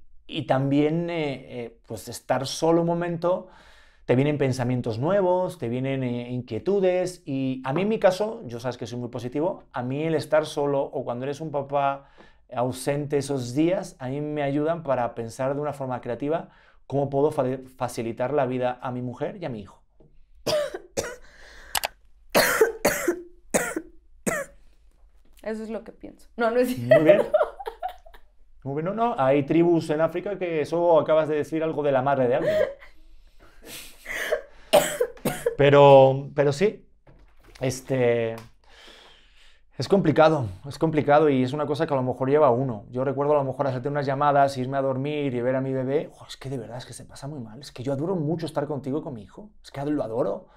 también, eh, eh, pues estar solo un momento, te vienen pensamientos nuevos, te vienen eh, inquietudes. Y a mí en mi caso, yo sabes que soy muy positivo, a mí el estar solo o cuando eres un papá ausente esos días, a mí me ayudan para pensar de una forma creativa ¿Cómo puedo facilitar la vida a mi mujer y a mi hijo? Eso es lo que pienso. No, no es Muy bien. Muy bien. No, no, hay tribus en África que eso acabas de decir algo de la madre de alguien. Pero, pero sí, este, es complicado, es complicado y es una cosa que a lo mejor lleva uno. Yo recuerdo a lo mejor hacerte unas llamadas, irme a dormir y ver a mi bebé. es que de verdad es que se pasa muy mal. Es que yo adoro mucho estar contigo con mi hijo. Es que lo adoro.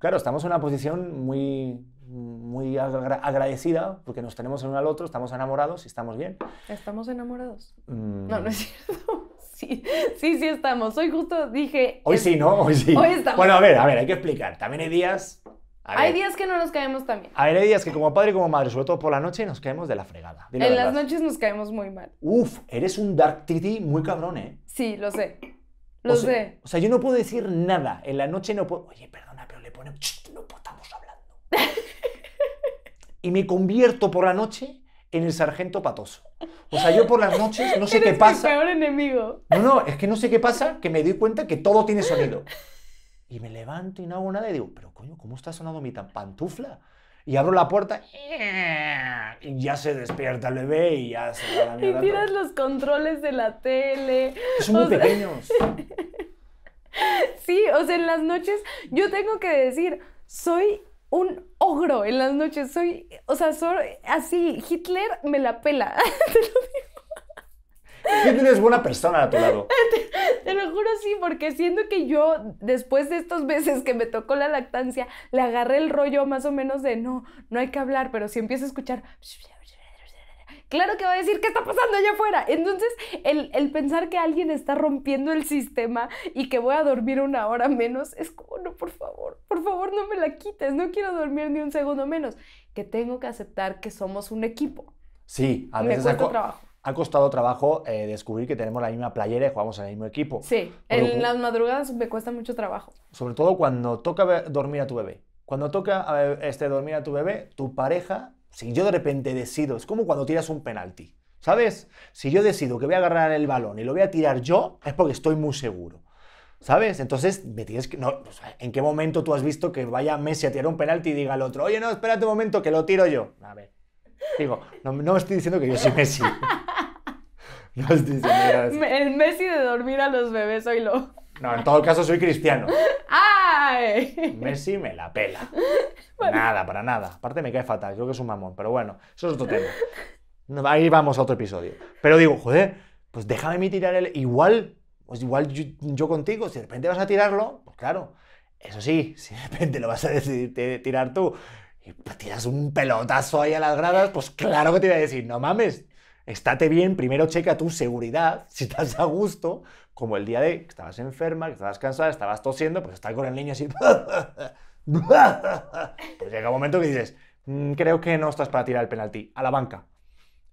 Claro, estamos en una posición muy, muy agradecida porque nos tenemos el uno al otro, estamos enamorados y estamos bien. ¿Estamos enamorados? Mm. No, no es cierto. Sí, sí, estamos. Hoy justo dije... Hoy sí, ¿no? Hoy sí. Hoy estamos. Bueno, a ver, a ver, hay que explicar. También hay días hay días que no nos caemos también. Hay días que como padre y como madre, sobre todo por la noche, nos caemos de la fregada. en las noches nos caemos muy mal. Uf, eres un dark titty muy cabrón, ¿eh? Sí, lo sé. Lo sé. o sea, yo no puedo decir nada. En la noche no puedo... Oye, perdona, pero le ponemos. No estamos hablando. y me convierto por la noche en el sargento patoso. O sea, yo por las noches no sé qué pasa. Mi peor enemigo. No, no, es que no sé qué pasa que me doy cuenta que todo tiene sonido. Y me levanto y no hago nada y digo, pero coño, ¿cómo está sonando mi pantufla? Y abro la puerta ¡eh! y ya se despierta el bebé y ya se va la mierda. Y tiras los controles de la tele. Son muy pequeño. pequeños. sí, o sea, en las noches yo tengo que decir, soy un ogro en las noches, soy, o sea, soy así, Hitler me la pela, te lo digo tienes buena persona a tu lado? Te, lo juro, sí, porque siento que yo, después de estos meses que me tocó la lactancia, le agarré el rollo más o menos de no, no hay que hablar, pero si empiezo a escuchar. Claro que va a decir, ¿qué está pasando allá afuera? Entonces, el, el pensar que alguien está rompiendo el sistema y que voy a dormir una hora menos, es como, no, por favor, por favor, no me la quites, no quiero dormir ni un segundo menos, que tengo que aceptar que somos un equipo. Sí, a veces. Me cuesta trabajo ha costado trabajo eh, descubrir que tenemos la misma playera y jugamos en el mismo equipo. Sí, en las madrugadas me cuesta mucho trabajo. Sobre todo cuando toca dormir a tu bebé. Cuando toca este, dormir a tu bebé, tu pareja, si yo de repente decido, es como cuando tiras un penalti, ¿sabes? Si yo decido que voy a agarrar el balón y lo voy a tirar yo, es porque estoy muy seguro. ¿Sabes? Entonces, me tienes que. No, ¿En qué momento tú has visto que vaya Messi a tirar un penalti y diga al otro, oye, no, espérate un momento, que lo tiro yo? A ver. Digo, no, no estoy diciendo que yo soy Messi. El Messi de dormir a los bebés, soy lo. No, en todo caso soy cristiano. ¡Ay! Messi me la pela. Nada, para nada. Aparte me cae fatal, creo que es un mamón, pero bueno, eso es otro tema. Ahí vamos a otro episodio. Pero digo, joder, pues déjame tirar el... Igual, pues igual yo, contigo, si de repente vas a tirarlo, pues claro. Eso sí, si de repente lo vas a decidir tirar tú y tiras un pelotazo ahí a las gradas, pues claro que te iba a decir, no mames, estate bien, primero checa tu seguridad, si estás a gusto, como el día de que estabas enferma, que estabas cansada, estabas tosiendo, pues estar con el niño así. Pues llega un momento que dices, mm, creo que no estás para tirar el penalti, a la banca.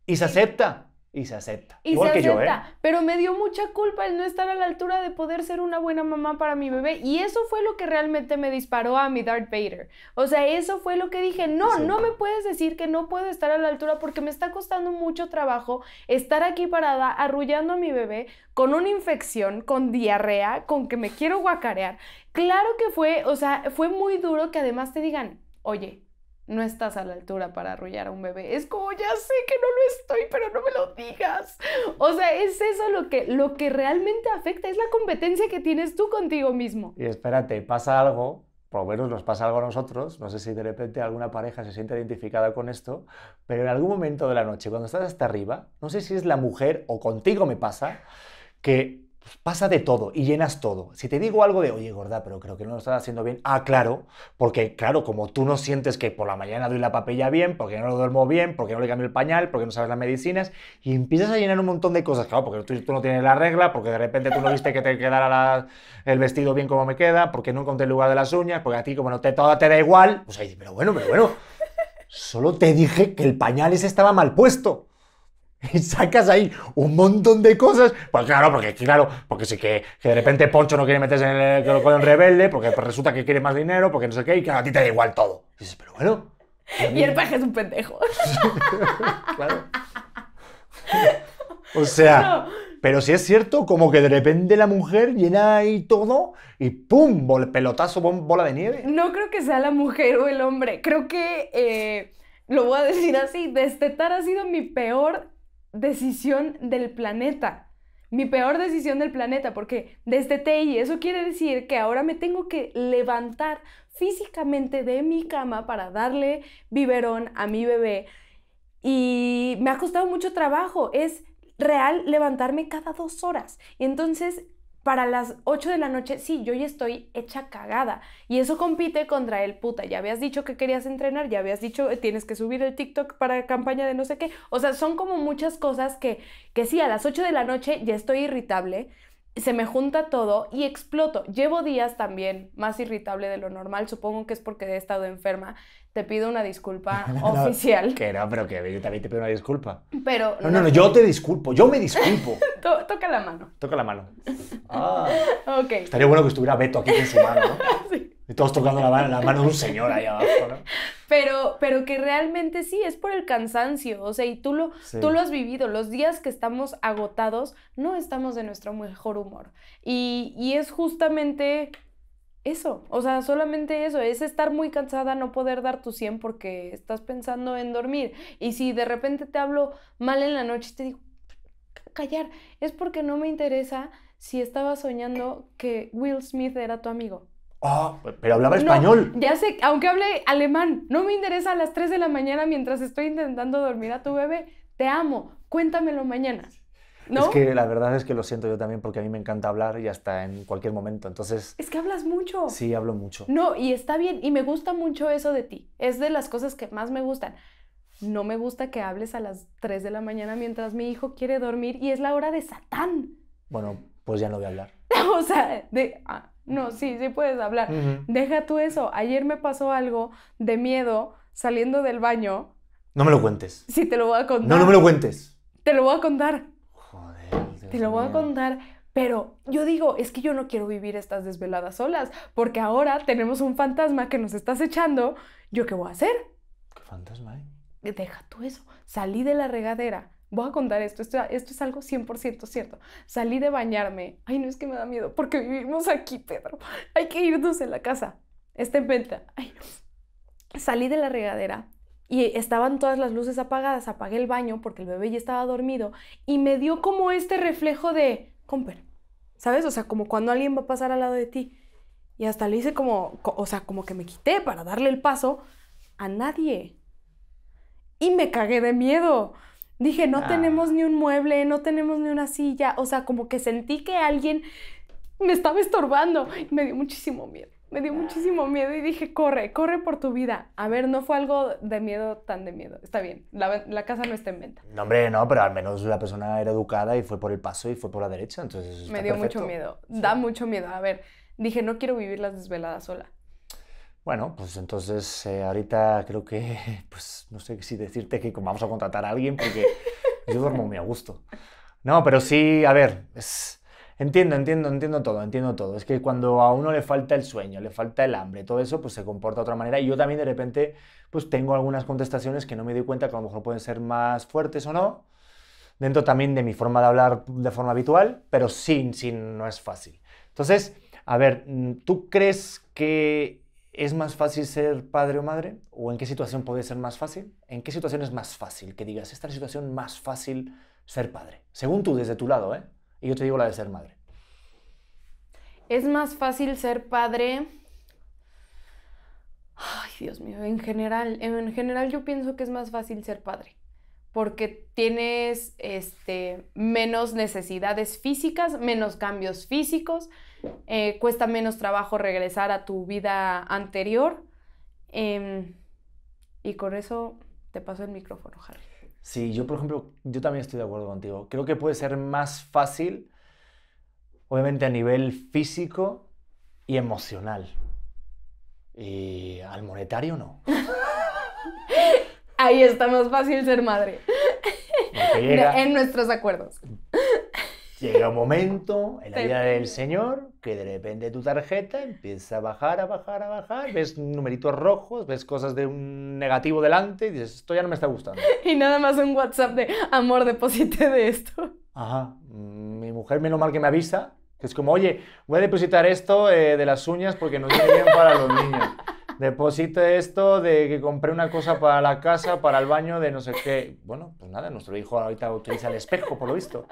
Y se acepta y se acepta. Y se ¿eh? acepta. Pero me dio mucha culpa el no estar a la altura de poder ser una buena mamá para mi bebé. Y eso fue lo que realmente me disparó a mi Darth Vader. O sea, eso fue lo que dije, no, no me puedes decir que no puedo estar a la altura porque me está costando mucho trabajo estar aquí parada arrullando a mi bebé con una infección, con diarrea, con que me quiero guacarear. Claro que fue, o sea, fue muy duro que además te digan, oye, no estás a la altura para arrullar a un bebé. Es como, ya sé que no lo estoy, pero no me lo digas. O sea, es eso lo que, lo que realmente afecta, es la competencia que tienes tú contigo mismo. Y espérate, pasa algo, por lo menos nos pasa algo a nosotros, no sé si de repente alguna pareja se siente identificada con esto, pero en algún momento de la noche, cuando estás hasta arriba, no sé si es la mujer o contigo me pasa, que pues, pasa de todo y llenas todo. Si te digo algo de, oye, gorda, pero creo que no lo estás haciendo bien, ah, claro, porque claro, como tú no sientes que por la mañana doy la papilla bien, porque no lo duermo bien, porque no le cambio el pañal, porque no sabes las medicinas, y empiezas a llenar un montón de cosas, claro, porque tú, no tienes la regla, porque de repente tú no viste que te quedara el vestido bien como me queda, porque no encontré el lugar de las uñas, porque a ti como no te, todo te da igual, pues ahí, pero bueno, pero bueno, solo te dije que el pañal ese estaba mal puesto. y sacas ahí un montón de cosas. Pues claro, porque claro, porque sí que, de repente Poncho no quiere meterse en el con el rebelde, porque pues resulta que quiere más dinero, porque no sé qué, y claro, a ti te da igual todo. Y dices, pero bueno. Y el paje es un pendejo. claro. o sea, pero si es cierto, como que de repente la mujer llena ahí todo y ¡pum! Bol, pelotazo, bola de nieve. No creo que sea la mujer o el hombre. Creo que, eh, lo voy a decir así, destetar ha sido mi peor decisión del planeta. Mi peor decisión del planeta, porque desde TI este eso quiere decir que ahora me tengo que levantar físicamente de mi cama para darle biberón a mi bebé. Y me ha costado mucho trabajo. Es real levantarme cada dos horas. entonces para las 8 de la noche, sí, yo ya estoy hecha cagada. Y eso compite contra el puta. Ya habías dicho que querías entrenar, ya habías dicho que eh, tienes que subir el TikTok para campaña de no sé qué. O sea, son como muchas cosas que, que sí, a las 8 de la noche ya estoy irritable se me junta todo y exploto. Llevo días también más irritable de lo normal, supongo que es porque he estado enferma. Te pido una disculpa oficial. Que no, pero que yo también te pido una disculpa. Pero no, no, no, yo te disculpo, yo me disculpo. toca la mano. Toca la mano. Ah, ok. Estaría bueno que estuviera Beto aquí en su mano, ¿no? sí. Y todos tocando la mano, de un señor ahí abajo, ¿no? Pero, pero que realmente sí, es por el cansancio, o sea, y tú lo, tú lo has vivido, los días que estamos agotados, no estamos de nuestro mejor humor. Y, y es justamente eso, o sea, solamente eso, es estar muy cansada, no poder dar tu 100 porque estás pensando en dormir. Y si de repente te hablo mal en la noche y te digo, callar, es porque no me interesa si estaba soñando que Will Smith era tu amigo. Oh, pero hablaba español. Ya sé, aunque hable alemán, no me interesa a las 3 de la mañana mientras estoy intentando dormir a tu bebé. Te amo, cuéntamelo mañana. ¿No? Es que la verdad es que lo siento yo también porque a mí me encanta hablar y hasta en cualquier momento. Entonces. Es que hablas mucho. Sí, hablo mucho. No, y está bien. Y me gusta mucho eso de ti. Es de las cosas que más me gustan. No me gusta que hables a las 3 de la mañana mientras mi hijo quiere dormir y es la hora de Satán. Bueno, pues ya no voy a hablar. o sea, de. Ah, no, sí, sí puedes hablar. Deja tú eso. Ayer me pasó algo de miedo saliendo del baño. No me lo cuentes. Sí, te lo voy a contar. No, no me lo cuentes. Te lo voy a contar. Joder. te lo voy a contar. Pero yo digo, es que yo no quiero vivir estas desveladas solas, porque ahora tenemos un fantasma que nos estás echando. ¿Yo qué voy a hacer? ¿Qué fantasma, hay? Deja tú eso. Salí de la regadera voy a contar esto, esto, es algo 100% cierto. Salí de bañarme, ay no es que me da miedo, porque vivimos aquí, Pedro, hay que irnos en la casa, está en venta. Salí de la regadera y estaban todas las luces apagadas, apagué el baño porque el bebé ya estaba dormido y me dio como este reflejo de, comper, ¿sabes? O sea, como cuando alguien va a pasar al lado de ti. Y hasta le hice como, o sea, como que me quité para darle el paso a nadie. Y me cagué de miedo. Dije, no ah. tenemos ni un mueble, no tenemos ni una silla. O sea, como que sentí que alguien me estaba estorbando. me dio muchísimo miedo. Me dio muchísimo miedo y dije, corre, corre por tu vida. A ver, no fue algo de miedo tan de miedo. Está bien, la, casa no está en venta. No, hombre, no, pero al menos la persona era educada y fue por el paso y fue por la derecha. Entonces, me dio mucho miedo. Da mucho miedo. A ver, dije, no quiero vivir las desveladas sola. Bueno, pues entonces eh, ahorita creo que, pues no sé si decirte que vamos a contratar a alguien porque yo duermo muy a gusto. No, pero sí, a ver, es, entiendo, entiendo, entiendo todo, entiendo todo. Es que cuando a uno le falta el sueño, le falta el hambre, todo eso, pues se comporta de otra manera. Y yo también de repente, pues tengo algunas contestaciones que no me doy cuenta que a lo mejor pueden ser más fuertes o no, dentro también de mi forma de hablar de forma habitual, pero sin, sin, no es fácil. Entonces, a ver, mm, ¿tú crees que ¿Es más fácil ser padre o madre? ¿O en qué situación puede ser más fácil? ¿En qué situación es más fácil que digas, esta es la situación más fácil ser padre? Según tú, desde tu lado, ¿eh? Y yo te digo la de ser madre. Es más fácil ser padre. Ay, Dios mío, en general, en general yo pienso que es más fácil ser padre porque tienes este, menos necesidades físicas, menos cambios físicos, eh, cuesta menos trabajo regresar a tu vida anterior. Em, y con eso te paso el micrófono, Harry. Sí, yo por ejemplo, yo también estoy de acuerdo contigo. Creo que puede ser más fácil, obviamente a nivel físico y emocional. Y al monetario no. Ahí está más fácil ser madre. en nuestros acuerdos. Llega un momento en la vida del Señor que de repente tu tarjeta empieza a bajar, a bajar, a bajar, ves numeritos rojos, ves cosas de un negativo delante y dices, esto ya no me está gustando. Y nada más un WhatsApp de amor, deposite de esto. Ajá, mm, mi mujer menos mal que me avisa, que es como, oye, voy a depositar esto eh, de las uñas porque no tiene bien para los niños. Deposite esto de que compré una cosa para la casa, para el baño, de no sé qué. Bueno, pues nada, nuestro hijo ahorita utiliza el espejo, por lo visto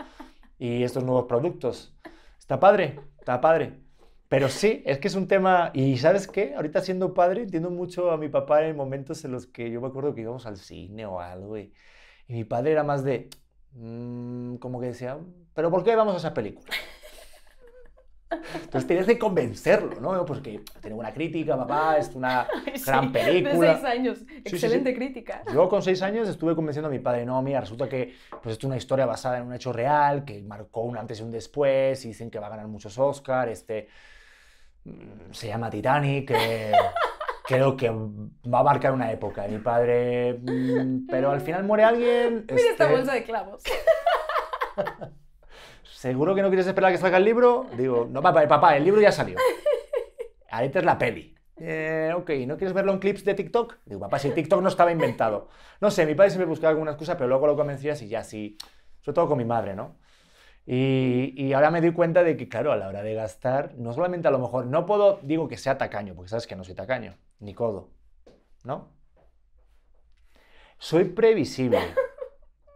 y estos nuevos productos. Está padre, está padre. Pero sí, es que es un tema. Y sabes qué? Ahorita siendo padre, entiendo mucho a mi papá en momentos en los que yo me acuerdo que íbamos al cine o algo. Y, mi padre era más de. Mm, como que decía, ¿pero por qué vamos a esa película? Entonces tenías que convencerlo, ¿no? Porque tiene una crítica, papá, es una gran película. De seis años, excelente crítica. Yo con seis años estuve convenciendo a mi padre, no, mira, resulta que pues, es una historia basada en un hecho real, que marcó un antes y un después, y dicen que va a ganar muchos Oscars, este, mm, se llama Titanic, que eh, creo que va a marcar una época. Mi padre, mm, pero al final muere alguien... Mira esta este bolsa de clavos. ¿seguro que no quieres esperar a que salga el libro? Digo, no, papá, eh, el libro ya salió. Ahorita es la peli. Eh, ok, ¿no quieres verlo en clips de TikTok? Digo, papá, si TikTok no estaba inventado. No sé, mi padre siempre buscaba alguna excusa, pero luego lo convencía y ya sí. Sobre todo con mi madre, ¿no? Y, y, ahora me doy cuenta de que, claro, a la hora de gastar, no solamente a lo mejor, no puedo, digo que sea tacaño, porque sabes que no soy tacaño, ni codo, ¿no? Soy previsible.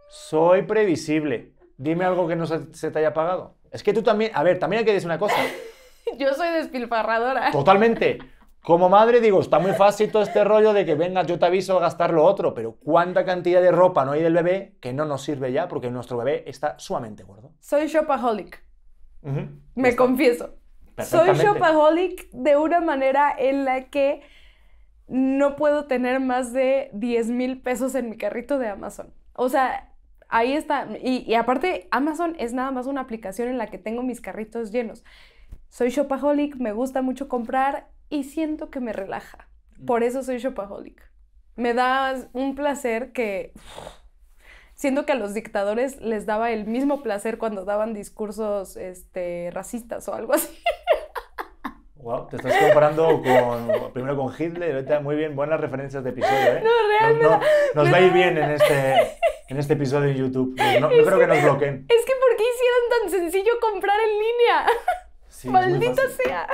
Soy previsible. Dime algo que no se, te haya pagado. Es que tú también, a ver, también hay que decir una cosa. Yo soy despilfarradora. Totalmente. Como madre digo, está muy fácil todo este rollo de que venga, yo te aviso a gastar lo otro, pero ¿cuánta cantidad de ropa no hay del bebé que no nos sirve ya porque nuestro bebé está sumamente gordo? Soy shopaholic. Me confieso. Soy shopaholic de una manera en la que no puedo tener más de 10 mil pesos en mi carrito de Amazon. O sea, ahí está. Y, aparte, Amazon es nada más una aplicación en la que tengo mis carritos llenos. Soy shopaholic, me gusta mucho comprar y siento que me relaja. Mm. Por eso soy shopaholic. Me da un placer que... siento que a los dictadores les daba el mismo placer cuando daban discursos este, racistas o algo así. Wow, te estás comparando primero con Hitler, muy bien, buenas referencias de episodio, ¿eh? No, realmente. nos vais bien en este, en este episodio en YouTube. No, creo que, nos bloqueen. Es que ¿por qué hicieron tan sencillo comprar en línea? Sí, sea.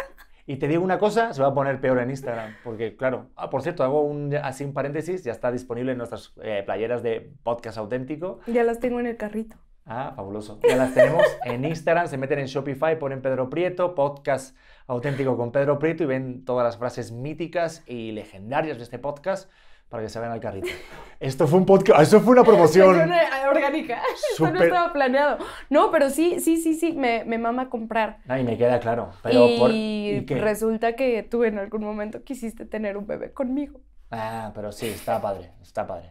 Y te digo una cosa, se va a poner peor en Instagram, porque claro, ah, por cierto, hago un, así un paréntesis, ya está disponible en nuestras eh, playeras de podcast auténtico. Ya las tengo en el carrito. Ah, fabuloso. Ya las tenemos en Instagram, se meten en Shopify, ponen Pedro Prieto, podcast auténtico con Pedro Prieto y ven todas las frases míticas y legendarias de este podcast para que se vean al carrito. Esto fue un podcast, ah, eso fue una promoción. orgánica, esto no estaba planeado. No, pero sí, sí, sí, sí, me, me mama comprar. Ay, me queda claro. Pero por... ¿Y resulta que tú en algún momento quisiste tener un bebé conmigo. Ah, pero sí, está padre, está padre.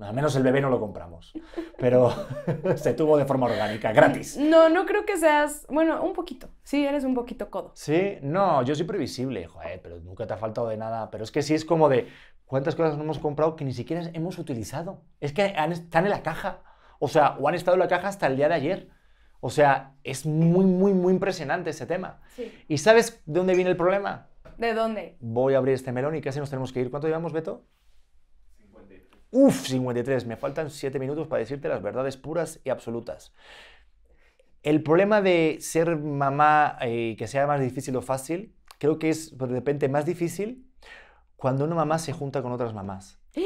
al menos el bebé no lo compramos, pero se tuvo de forma orgánica, gratis. No, no creo que seas, bueno, un poquito, sí, eres un poquito codo. Sí, no, yo soy previsible, joder, pero nunca te ha faltado de nada, pero es que sí es como de cuántas cosas no hemos comprado que ni siquiera hemos utilizado. Es que están en la caja, o sea, o han estado en la caja hasta el día de ayer. O sea, es muy, muy, muy impresionante ese tema. Sí. ¿Y sabes de dónde viene el problema? ¿De dónde? Voy a abrir este melón y casi nos tenemos que ir. ¿Cuánto llevamos, Beto? 53. Uf, 53. Me faltan 7 minutos para decirte las verdades puras y absolutas. El problema de ser mamá eh, que sea más difícil o fácil, creo que es pues, de repente más difícil cuando una mamá se junta con otras mamás. ¡Ah!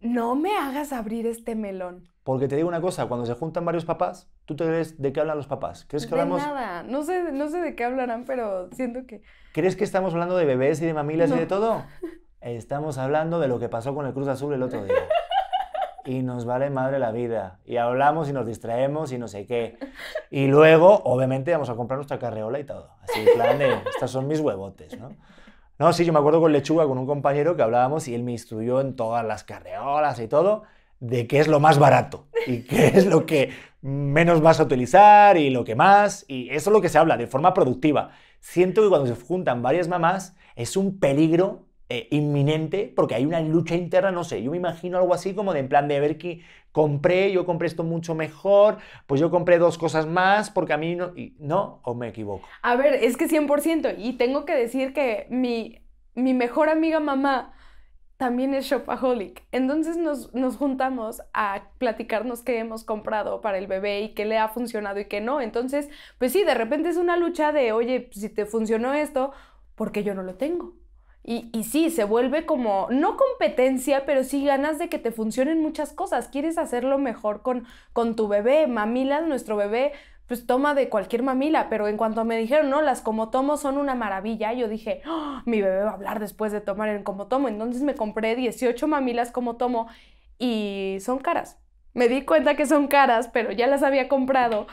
No me hagas abrir este melón. Porque te digo una cosa, cuando se juntan varios papás, ¿Tú te crees de qué hablan los papás? ¿Crees que de nada, no sé, no sé de qué hablarán, pero siento que... ¿Crees que estamos hablando de bebés y de mamilas y de todo? Estamos hablando de lo que pasó con el Cruz Azul el otro día. y nos vale madre la vida. Y hablamos y nos distraemos y no sé qué. Y luego, obviamente, vamos a comprar nuestra carreola y todo. Así, en plan estos son mis huevotes, ¿no? No, sí, yo me acuerdo con Lechuga, con un compañero que hablábamos y él me instruyó en todas las carreolas y todo de qué es lo más barato y qué es lo que menos vas a utilizar y lo que más. Y eso es lo que se habla de forma productiva. Siento que cuando se juntan varias mamás es un peligro eh, inminente porque hay una lucha interna, no sé, yo me imagino algo así como de en plan de ver que compré, yo compré esto mucho mejor, pues yo compré dos cosas más porque a mí no, y, no o me equivoco. A ver, es que 100% y tengo que decir que mi, mi mejor amiga mamá también es shopaholic. Entonces nos, juntamos a platicarnos qué hemos comprado para el bebé y qué le ha funcionado y qué no. Entonces, pues sí, de repente es una lucha de, oye, si te funcionó esto, porque yo no lo tengo? Y, y sí, se vuelve como, no competencia, pero sí ganas de que te funcionen muchas cosas. Quieres hacerlo mejor con, con tu bebé. Mamila, nuestro bebé, pues toma de cualquier mamila, pero en cuanto me dijeron, no, las como tomo son una maravilla, yo dije, ¡Ah! mi bebé va a hablar después de tomar el como tomo, entonces me compré 18 mamilas como tomo y son caras. Me di cuenta que son caras, pero ya las había comprado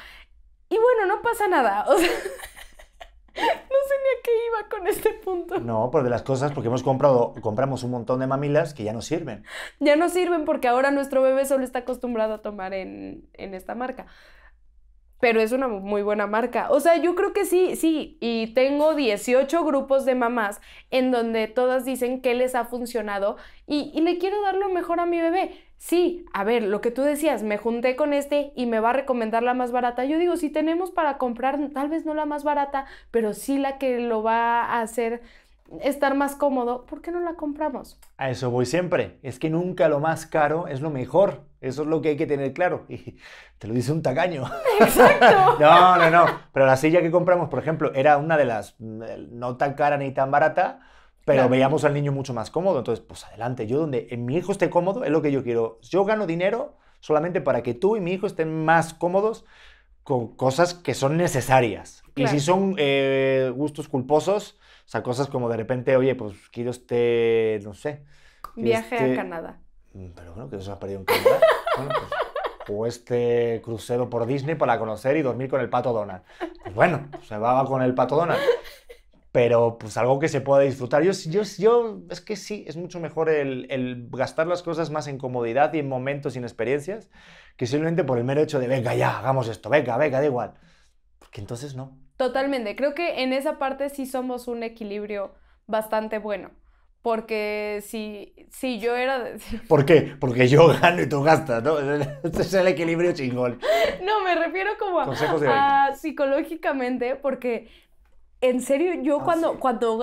y bueno, no pasa nada. no sé ni a qué iba con este punto. No, por de las cosas, porque hemos comprado, compramos un montón de mamilas que ya no sirven. Ya no sirven porque ahora nuestro bebé solo está acostumbrado a tomar en, en esta marca pero es una muy buena marca. O sea, yo creo que sí, sí. Y tengo 18 grupos de mamás en donde todas dicen que les ha funcionado y, y, le quiero dar lo mejor a mi bebé. Sí, a ver, lo que tú decías, me junté con este y me va a recomendar la más barata. Yo digo, si tenemos para comprar, tal vez no la más barata, pero sí la que lo va a hacer estar más cómodo, ¿por qué no la compramos? A eso voy siempre. Es que nunca lo más caro es lo mejor. Eso es lo que hay que tener claro. Y te lo dice un tacaño. Exacto. no, no, no. Pero la silla que compramos, por ejemplo, era una de las mm, no tan cara ni tan barata, pero veíamos al niño mucho más cómodo. Entonces, pues adelante. Yo donde mi hijo esté cómodo es lo que yo quiero. Yo gano dinero solamente para que tú y mi hijo estén más cómodos con cosas que son necesarias. Y si son eh, gustos culposos, sea, cosas como de repente, oye, pues quiero este, no sé. Viaje a este Canadá. Mm, pero bueno, que no se ha perdido en Canadá. Pues, o este crucero por Disney para conocer y dormir con el pato Donald. Pues bueno, se va con el pato Donald. Pero pues algo que se pueda disfrutar. Yo, yo, yo es que sí, es mucho mejor el, el gastar las cosas más en comodidad y en momentos y en experiencias que simplemente por el mero hecho de, venga ya, hagamos esto, venga, venga, da igual. Porque entonces no. Totalmente, creo que en esa parte sí somos un equilibrio bastante bueno. Porque si, si yo era... ¿Por qué? Porque yo gano y tú gastas, ¿no? ese es el equilibrio chingón. No, me refiero como a, psicológicamente, porque en serio, yo ah, cuando, cuando,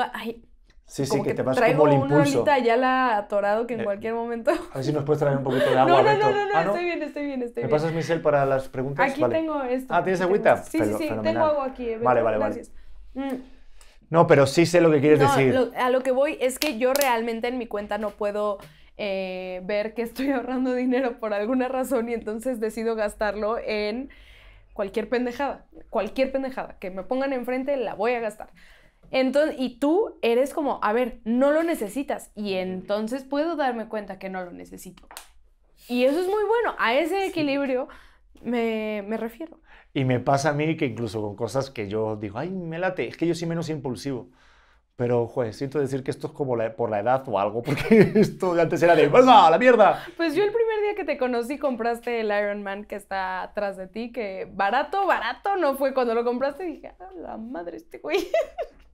Sí, sí, que, te vas como el impulso. Una ya la ha atorado que en eh, cualquier momento. A ver si nos puedes traer un poquito de agua. No, no, no, no, ah, no, estoy bien, estoy bien, estoy bien. ¿Me pasas mi para las preguntas? Aquí tengo esto. Ah, ¿tienes agüita? Sí, sí, sí, tengo agua aquí. vale, vale, vale. Mm. No, pero sí sé lo que quieres decir. a lo que voy es que yo realmente en mi cuenta no puedo eh, ver que estoy ahorrando dinero por alguna razón y entonces decido gastarlo en cualquier pendejada. Cualquier pendejada que me pongan enfrente la voy a gastar. Entonces, y tú eres como, a ver, no lo necesitas. Y entonces puedo darme cuenta que no lo necesito. Y eso es muy bueno. A ese equilibrio me, me refiero. Y me pasa a mí que incluso con cosas que yo digo, ay, me late, es que yo soy menos impulsivo. Pero, juez, siento decir que esto es como por la edad o algo, porque esto de antes era de pues ¡Venga, la mierda! Pues yo el primer día que te conocí compraste el Iron Man que está atrás de ti, que barato, barato no fue cuando lo compraste. Dije, ¡ah, la madre este güey!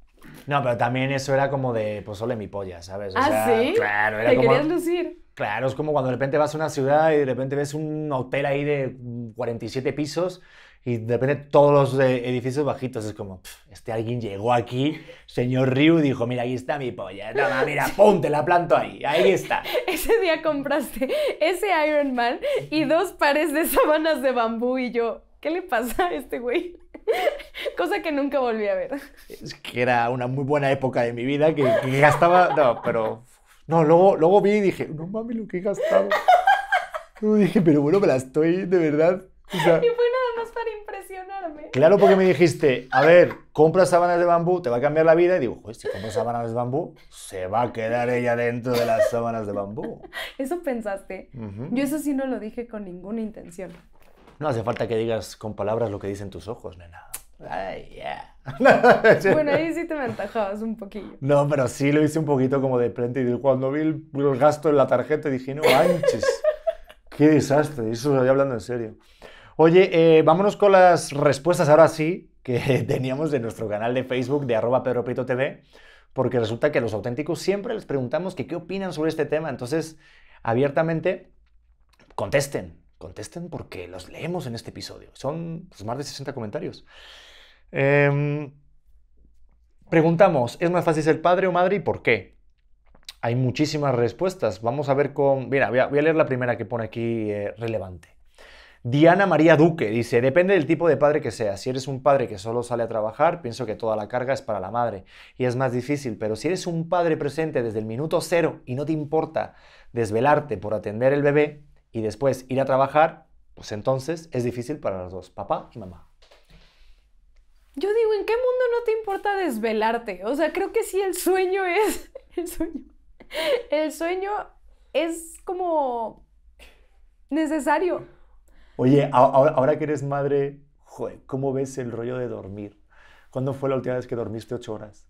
No, pero también eso era como de pozole pues, mi polla, ¿sabes? ¿Ah, sí? Claro, era ¿Te como... querías lucir? Claro, es como cuando de repente vas a una ciudad y de repente ves un hotel ahí de 47 pisos y de repente todos los eh, edificios bajitos. Es como, este alguien llegó aquí, señor Ryu, dijo, mira, ahí está mi polla. mira, ponte, la planto ahí. Ahí está. Ese día compraste ese Iron Man y dos pares de sábanas de bambú y yo, ¿qué le pasa a este güey? Cosa que nunca volví a ver. Es que era una muy buena época de mi vida que, gastaba. No, pero. No, luego, luego vi y dije, no mames lo que he gastado. dije, pero bueno, me la estoy de verdad. y fue nada más para impresionarme. Claro, porque me dijiste, a ver, compra sábanas de bambú, te va a cambiar la vida. Y digo, si compro sábanas de bambú, se va a quedar ella dentro de las sábanas de bambú. Eso pensaste. Yo eso sí no lo dije con ninguna intención. No hace falta que digas con palabras lo que dicen tus ojos, nena. Ay, yeah. bueno, ahí sí te me un poquillo. No, pero sí lo hice un poquito como de frente y cuando vi el, gasto en la tarjeta dije, no, anches qué desastre, eso lo estoy hablando en serio. Oye, eh, vámonos con las respuestas ahora sí que teníamos de nuestro canal de Facebook de arroba Pedro TV, porque resulta que los auténticos siempre les preguntamos que qué opinan sobre este tema, entonces abiertamente contesten, Contesten porque los leemos en este episodio. Son pues, más de 60 comentarios. Em, preguntamos, ¿es más fácil ser padre o madre y por qué? Hay muchísimas respuestas. Vamos a ver con... Mira, voy a, leer la primera que pone aquí eh, relevante. Diana María Duque dice, depende del tipo de padre que sea. Si eres un padre que solo sale a trabajar, pienso que toda la carga es para la madre y es más difícil, pero si eres un padre presente desde el minuto cero y no te importa desvelarte por atender el bebé, y después ir a trabajar, pues entonces es difícil para los dos, papá y mamá. Yo digo, ¿en qué mundo no te importa desvelarte? O sea, creo que sí el sueño es. El sueño. El sueño es como necesario. Oye, ahora, que eres madre, joder, ¿cómo ves el rollo de dormir? ¿Cuándo fue la última vez que dormiste ocho horas?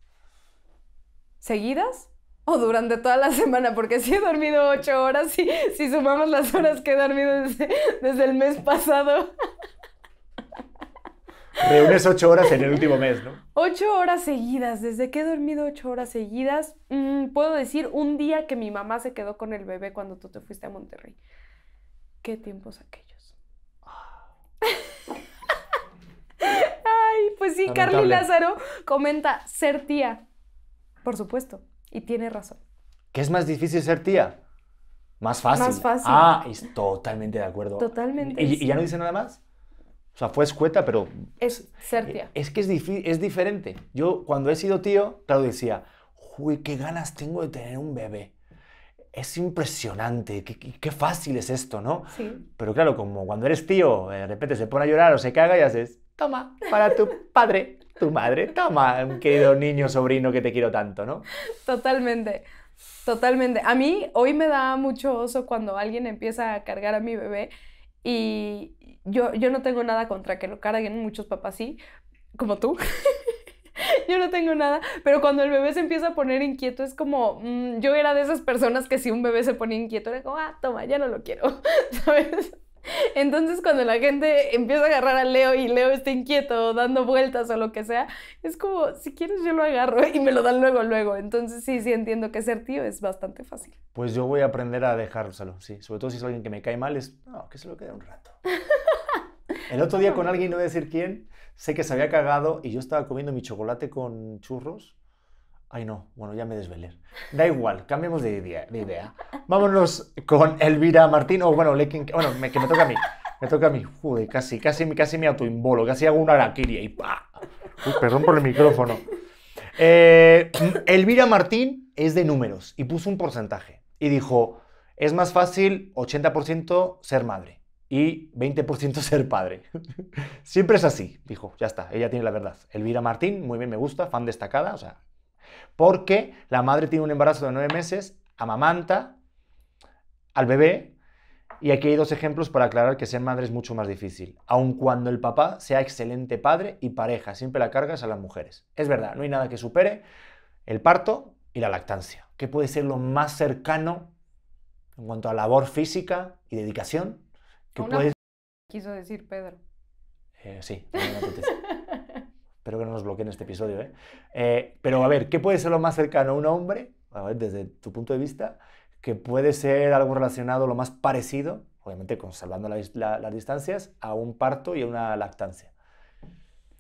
¿Seguidas? o durante toda la semana, porque sí he dormido ocho horas, si, sumamos las horas que he dormido desde, el mes pasado. Reúnes ocho horas en el último mes, ¿no? Ocho horas seguidas, desde que he dormido ocho horas seguidas, mm, puedo decir un día que mi mamá se quedó con el bebé cuando tú te fuiste a Monterrey. ¿Qué tiempos aquellos? Ah. Ay, pues sí, Carly Lázaro comenta ser tía. Por supuesto. Y tiene razón. ¿Qué es más difícil ser tía? Más fácil. Más fácil. Ah, es totalmente de acuerdo. Totalmente. ¿Y, ya no dice nada más? O sea, fue escueta, pero... Es ser tía. Es que es, es diferente. Yo cuando he sido tío, claro, decía, uy, qué ganas tengo de tener un bebé. Es impresionante, qué, qué fácil es esto, ¿no? Sí. Pero claro, como cuando eres tío, de repente se pone a llorar o se caga y haces, toma, para tu padre tu madre toma, querido niño, sobrino, que te quiero tanto, ¿no? Totalmente, totalmente. A mí hoy me da mucho oso cuando alguien empieza a cargar a mi bebé y yo, yo no tengo nada contra que lo carguen, muchos papás sí, como tú. yo no tengo nada, pero cuando el bebé se empieza a poner inquieto es como, mm, yo era de esas personas que si un bebé se ponía inquieto era como, ah, toma, ya no lo quiero, ¿sabes? Entonces cuando la gente empieza a agarrar a Leo y Leo está inquieto, dando vueltas o lo que sea, es como, si quieres yo lo agarro y me lo dan luego, luego. Entonces sí, sí entiendo que ser tío es bastante fácil. Pues yo voy a aprender a dejárselo, sí. Sobre todo si es alguien que me cae mal, es, no, que se lo quede un rato. El otro día con alguien, no voy a decir quién, sé que se había cagado y yo estaba comiendo mi chocolate con churros Ay, no, bueno, ya me desvelé. Da igual, cambiemos de idea, de idea. Vámonos con Elvira Martín, o bueno, le, bueno que me toca a mí. Me toca a mí. Joder, casi, casi, casi me autoimbolo, casi hago una araquiria y ¡pa! perdón por el micrófono. Eh, Elvira Martín es de números y puso un porcentaje y dijo, es más fácil 80% ser madre y 20% ser padre. Siempre es así, dijo, ya está, ella tiene la verdad. Elvira Martín, muy bien, me gusta, fan destacada, o sea, porque la madre tiene un embarazo de nueve meses, amamanta al bebé, y aquí hay dos ejemplos para aclarar que ser madre es mucho más difícil, aun cuando el papá sea excelente padre y pareja, siempre la carga es a las mujeres. Es verdad, no hay nada que supere el parto y la lactancia, que puede ser lo más cercano en cuanto a labor física y dedicación que puedes... Quiso decir Pedro. Eh, sí, Espero que no nos bloqueen este episodio, ¿eh? ¿eh? Pero a ver, ¿qué puede ser lo más cercano a un hombre? A ver, desde tu punto de vista, que puede ser algo relacionado, lo más parecido, obviamente conservando las distancias, a un parto y a una lactancia.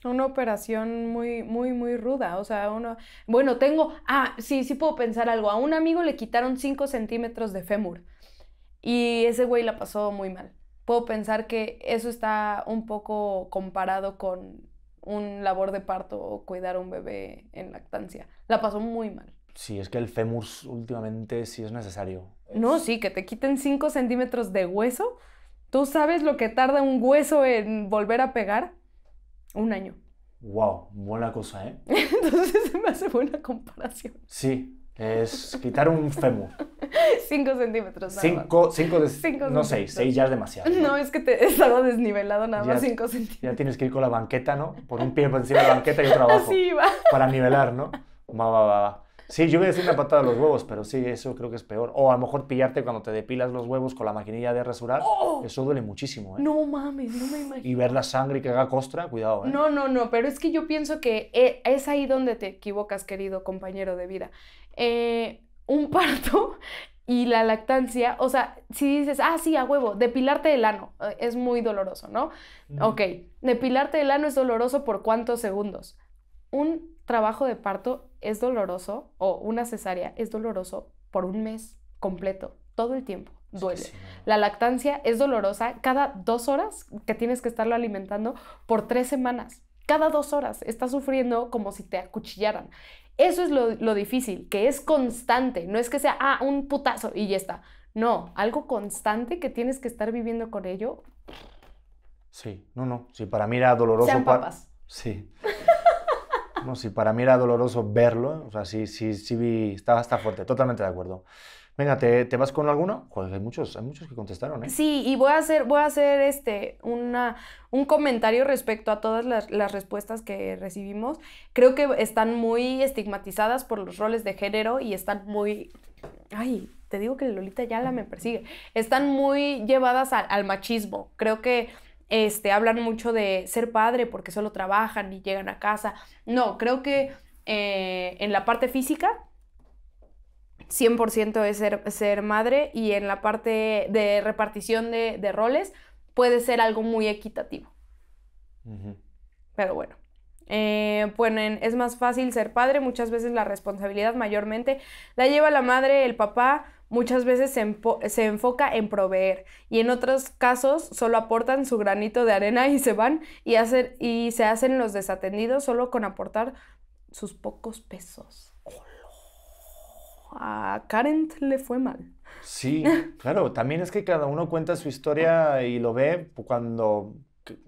Una operación muy, muy, muy ruda. O sea, uno. Bueno, tengo. Ah, sí, sí puedo pensar algo. A un amigo le quitaron 5 centímetros de fémur. Y ese güey la pasó muy mal. Puedo pensar que eso está un poco comparado con un labor de parto o cuidar a un bebé en lactancia. La pasó muy mal. Sí, es que el fémur últimamente sí es necesario. No, sí, que te quiten 5 centímetros de hueso. ¿Tú sabes lo que tarda un hueso en volver a pegar? Un año. Wow, buena cosa, ¿eh? Entonces se me hace buena comparación. Sí, es quitar un fémur. 5 centímetros. 5, 5 No 6, 6 ya es demasiado. ¿no? es que te estaba desnivelado nada más 5 centímetros. Ya tienes que ir con la banqueta, ¿no? Por un pie por encima de la banqueta y otro abajo. Así va. Para nivelar, ¿no? va, va. va. Sí, yo voy a decir la patada de los huevos, pero sí, eso creo que es peor. O a lo mejor pillarte cuando te depilas los huevos con la maquinilla de rasurar, ¡Oh! eso duele muchísimo. ¿eh? No mames, no me imagino. Y ver la sangre y que haga costra, cuidado. ¿eh? No, no, no, pero es que yo pienso que eh, es ahí donde te equivocas, querido compañero de vida. Eh, un parto y la lactancia, o sea, si dices, ah, sí, a huevo, depilarte el ano eh, es muy doloroso, ¿no? Ok, depilarte el ano es doloroso por cuántos segundos? un trabajo de parto es doloroso o una cesárea es doloroso por un mes completo, todo el tiempo. Duele. La lactancia es dolorosa cada dos horas que tienes que estarlo alimentando por tres semanas. Cada dos horas estás sufriendo como si te acuchillaran. Eso es lo, difícil, que es constante. No es que sea, ah, un putazo y ya está. No, algo constante que tienes que estar viviendo con ello. Sí, no, no. Sí, para mí era doloroso. Sean papas. Sí. No, para mí era doloroso verlo. O sea, sí, sí, sí vi, estaba hasta fuerte, totalmente de acuerdo. Venga, ¿te, vas con alguno? Joder, hay muchos, hay muchos que contestaron, ¿eh? Sí, y voy a hacer, voy a hacer este, una, un comentario respecto a todas las, respuestas que recibimos. Creo que están muy estigmatizadas por los roles de género y están muy... Ay, te digo que Lolita ya la me persigue. Están muy llevadas al machismo. Creo que este, hablan mucho de ser padre porque solo trabajan y llegan a casa. No, creo que eh, en la parte física 100% es ser, ser, madre y en la parte de repartición de, roles puede ser algo muy equitativo. Pero bueno. Eh, es más fácil ser padre, muchas veces la responsabilidad mayormente la lleva la madre, el papá, muchas veces se, enfoca en proveer y en otros casos solo aportan su granito de arena y se van y, y se hacen los desatendidos solo con aportar sus pocos pesos. A ah, Karen le fue mal. Sí, claro, también es que cada uno cuenta su historia y lo ve cuando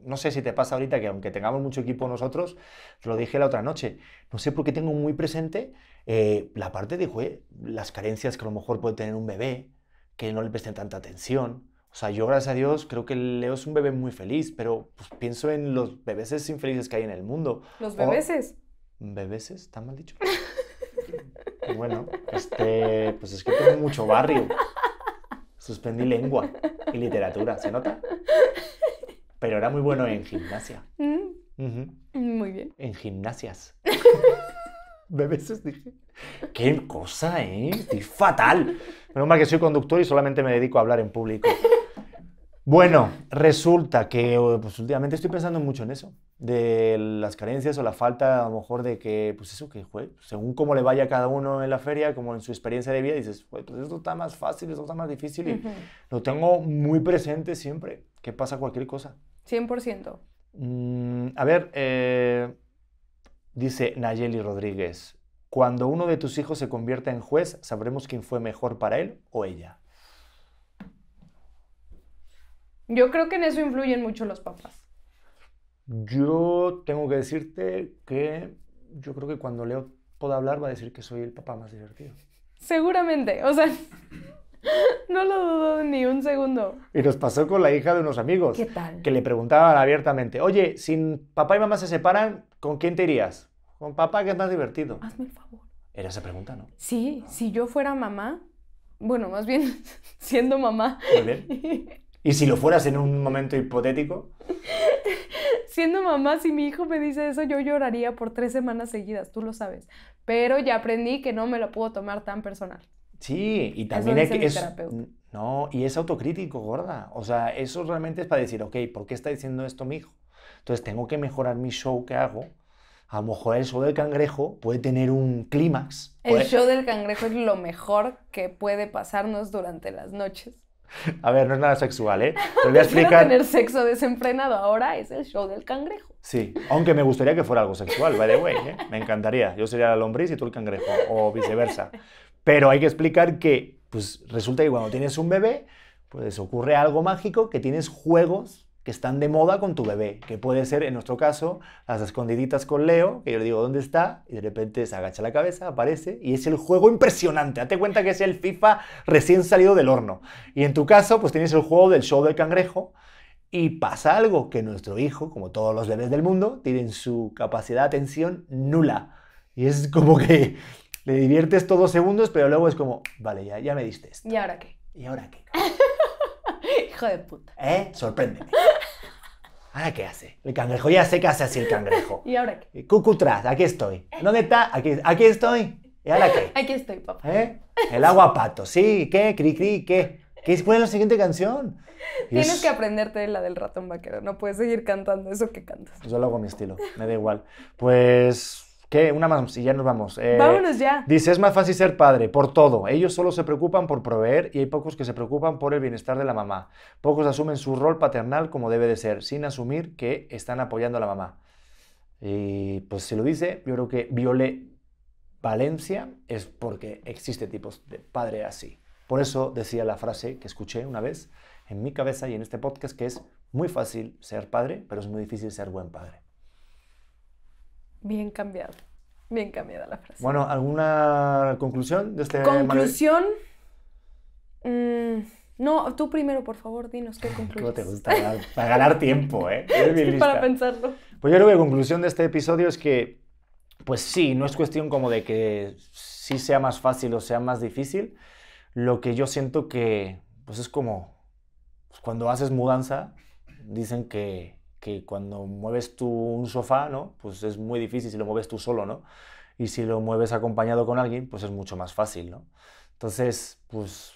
no sé si te pasa ahorita que aunque tengamos mucho equipo nosotros, lo dije la otra noche, no sé por qué tengo muy presente eh, la parte de las carencias que a lo mejor puede tener un bebé, que no le presten tanta atención. O sea, yo gracias a Dios creo que Leo es un bebé muy feliz, pero pues, pienso en los bebéses infelices que hay en el mundo. ¿Los bebés. ¿Bebéses? ¿Tan ¿Está mal dicho? bueno, este, pues es que tengo mucho barrio. Suspendí lengua y literatura, ¿se nota? Pero era muy bueno en gimnasia. Mm. Muy bien. En gimnasias. Me dije, qué cosa, ¿eh? Estoy fatal. Menos mal que soy conductor y solamente me dedico a hablar en público. Bueno, resulta que eh, pues, últimamente estoy pensando mucho en eso, de las carencias o la falta a lo mejor de que, pues eso que, según cómo le vaya a cada uno en la feria, como en su experiencia de vida, dices, pues esto está más fácil, esto está más difícil y lo tengo muy presente siempre, que pasa cualquier cosa. 100%. Mm, a ver, eh, dice Nayeli Rodríguez, cuando uno de tus hijos se convierta en juez, ¿sabremos quién fue mejor para él o ella? Yo creo que en eso influyen mucho los papás. Yo tengo que decirte que yo creo que cuando Leo pueda hablar va a decir que soy el papá más divertido. Seguramente, o sea, No lo dudo ni un segundo. Y nos pasó con la hija de unos amigos. Que le preguntaban abiertamente, oye, si papá y mamá se separan, ¿con quién te irías? Con papá, que es más divertido. Hazme el favor. Era esa pregunta, ¿no? Sí, si yo fuera mamá, bueno, más bien siendo mamá. Muy bien. ¿Y si lo fueras en un momento hipotético? siendo mamá, si mi hijo me dice eso, yo lloraría por tres semanas seguidas, tú lo sabes. Pero ya aprendí que no me lo puedo tomar tan personal. Sí, y también es no, y es autocrítico, gorda. O sea, eso realmente es para decir, ok, ¿por qué está diciendo esto mi hijo? Entonces tengo que mejorar mi show que hago. A lo mejor el show del cangrejo puede tener un clímax. El show del cangrejo es lo mejor que puede pasarnos durante las noches. A ver, no es nada sexual, ¿eh? Te voy a explicar. tener sexo desenfrenado ahora es el show del cangrejo. Sí, aunque me gustaría que fuera algo sexual, by the way, ¿eh? Me encantaría. Yo sería la lombriz y tú el cangrejo, o viceversa. Pero hay que explicar que pues, resulta que cuando tienes un bebé, pues ocurre algo mágico que tienes juegos que están de moda con tu bebé, que puede ser, en nuestro caso, las escondiditas con Leo, que yo le digo dónde está, y de repente se agacha la cabeza, aparece, y es el juego impresionante. Date cuenta que es el FIFA recién salido del horno. Y en tu caso, pues tienes el juego del show del cangrejo, y pasa algo, que nuestro hijo, como todos los bebés del mundo, tienen su capacidad de atención nula. Y es como que le diviertes todos segundos, pero luego es como, vale, ya, ya me diste esto. ¿Y ahora qué? ¿Y ahora qué? Hijo de puta. ¿Eh? Sorpréndeme. ¿Ahora qué hace? El cangrejo, ya sé qué hace así el cangrejo. ¿Y ahora qué? Eh, Cucutras, aquí estoy. Eh. ¿Dónde está? Aquí, aquí estoy. ¿Y ahora qué? Aquí estoy, papá. ¿Eh? El aguapato, sí, ¿qué? Cri, cri, ¿qué? ¿Qué es la siguiente canción? Tienes que aprenderte la del ratón vaquero. No puedes seguir cantando eso que cantas. Yo lo hago a mi estilo, me da igual. Pues ¿Qué? Una más y ya nos vamos. Eh, Vámonos ya. Dice, es más fácil ser padre, por todo. Ellos solo se preocupan por proveer y hay pocos que se preocupan por el bienestar de la mamá. Pocos asumen su rol paternal como debe de ser, sin asumir que están apoyando a la mamá. Y pues si lo dice, yo creo que viole Valencia es porque existe tipos de padre así. Por eso decía la frase que escuché una vez en mi cabeza y en este podcast, que es muy fácil ser padre, pero es muy difícil ser buen padre. Bien cambiado. Bien cambiada la frase. Bueno, ¿alguna conclusión de este Conclusión. Mm, no, tú primero, por favor, dinos qué conclusión. te gusta? Para ganar tiempo, ¿eh? para pensarlo. Pues yo creo que la conclusión de este episodio es que, pues sí, no es cuestión como de que sí sea más fácil o sea más difícil. Lo que yo siento que, pues es como pues cuando haces mudanza, dicen que que cuando mueves tú un sofá, ¿no? Pues es muy difícil si lo mueves tú solo, ¿no? Y si lo mueves acompañado con alguien, pues es mucho más fácil, ¿no? Entonces, pues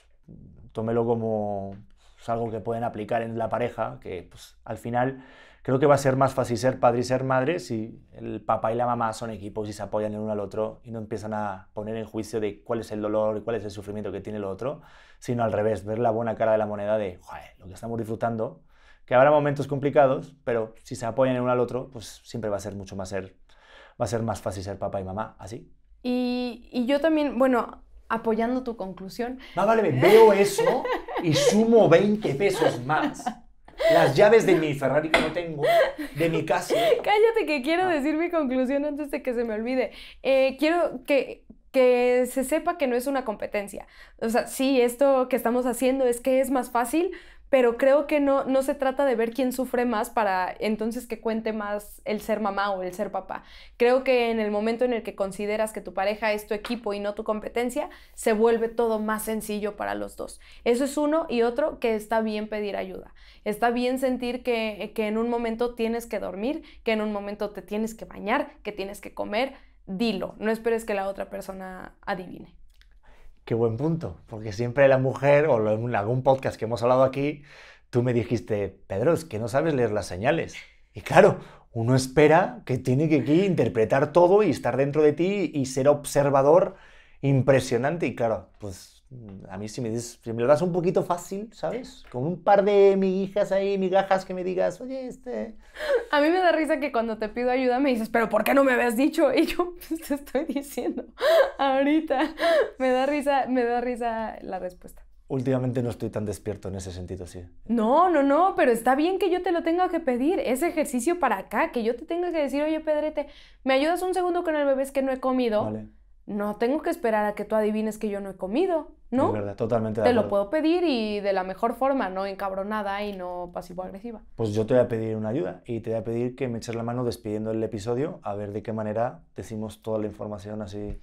tómelo como pues, algo que pueden aplicar en la pareja, que pues al final creo que va a ser más fácil ser padre y ser madre si el papá y la mamá son equipos y se apoyan el uno al otro y no empiezan a poner en juicio de cuál es el dolor y cuál es el sufrimiento que tiene el otro, sino al revés, ver la buena cara de la moneda de, joder, lo que estamos disfrutando que habrá momentos complicados, pero si se apoyan el uno al otro, pues siempre va a ser mucho más ser, va a ser más fácil ser papá y mamá, así. Y, yo también, bueno, apoyando tu conclusión. No, vale, veo eso y sumo 20 pesos más. Las llaves de mi Ferrari que no tengo, de mi casa. Cállate que quiero ah. decir mi conclusión antes de que se me olvide. Eh, quiero que que se sepa que no es una competencia. O sea, sí, esto que estamos haciendo es que es más fácil, pero creo que no, se trata de ver quién sufre más para entonces que cuente más el ser mamá o el ser papá. Creo que en el momento en el que consideras que tu pareja es tu equipo y no tu competencia, se vuelve todo más sencillo para los dos. Eso es uno y otro que está bien pedir ayuda. Está bien sentir que en un momento tienes que dormir, que en un momento te tienes que bañar, que tienes que comer. Dilo, no esperes que la otra persona adivine. Qué buen punto, porque siempre la mujer, o en algún podcast que hemos hablado aquí, tú me dijiste, Pedro, es que no sabes leer las señales. Y claro, uno espera que tiene que interpretar todo y estar dentro de ti y ser observador impresionante. Y claro, pues Mm, a mí si me, lo das un poquito fácil, ¿sabes? Con un par de migajas ahí, migajas que me digas, oye, este... A mí me da risa que cuando te pido ayuda me dices, pero ¿por qué no me habías dicho? Y yo pues, te estoy diciendo ahorita. Me da risa, me da risa la respuesta. Últimamente no estoy tan despierto en ese sentido, sí. No, no, no, pero está bien que yo te lo tenga que pedir, ese ejercicio para acá, que yo te tenga que decir, oye, Pedrete, ¿me ayudas un segundo con el bebé? Es que no he comido. Vale no tengo que esperar a que tú adivines que yo no he comido, ¿no? verdad, totalmente. te lo puedo pedir y de la mejor forma, no encabronada y no pasivo-agresiva. Pues yo te voy a pedir una ayuda y te voy a pedir que me eches la mano despidiendo el episodio a ver de qué manera decimos toda la información así.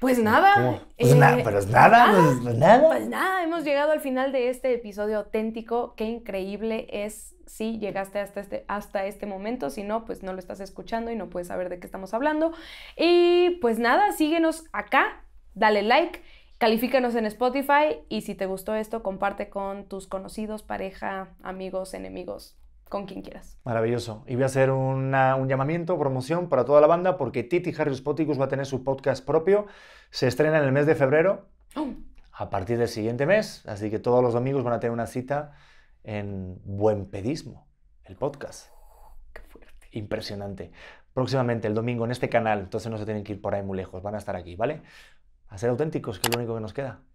Pues nada. Pues, eh, nada, pues, pues, nada. Pues nada, hemos llegado al final de este episodio auténtico. Qué increíble es si llegaste hasta este, hasta este momento. Si no, pues no lo estás escuchando y no puedes saber de qué estamos hablando. Y pues nada, síguenos acá, dale like, califícanos en Spotify y si te gustó esto, comparte con tus conocidos, pareja, amigos, enemigos, con quien quieras. Maravilloso. Y voy a hacer un llamamiento, promoción para toda la banda, porque Titi Harris Poticus va a tener su podcast propio. Se estrena en el mes de febrero, oh. a partir del siguiente mes. Así que todos los domingos van a tener una cita en Buen Pedismo, el podcast. Qué fuerte. Impresionante. Próximamente, el domingo, en este canal. Entonces no se tienen que ir por ahí muy lejos. Van a estar aquí, ¿vale? A ser auténticos, que es lo único que nos queda.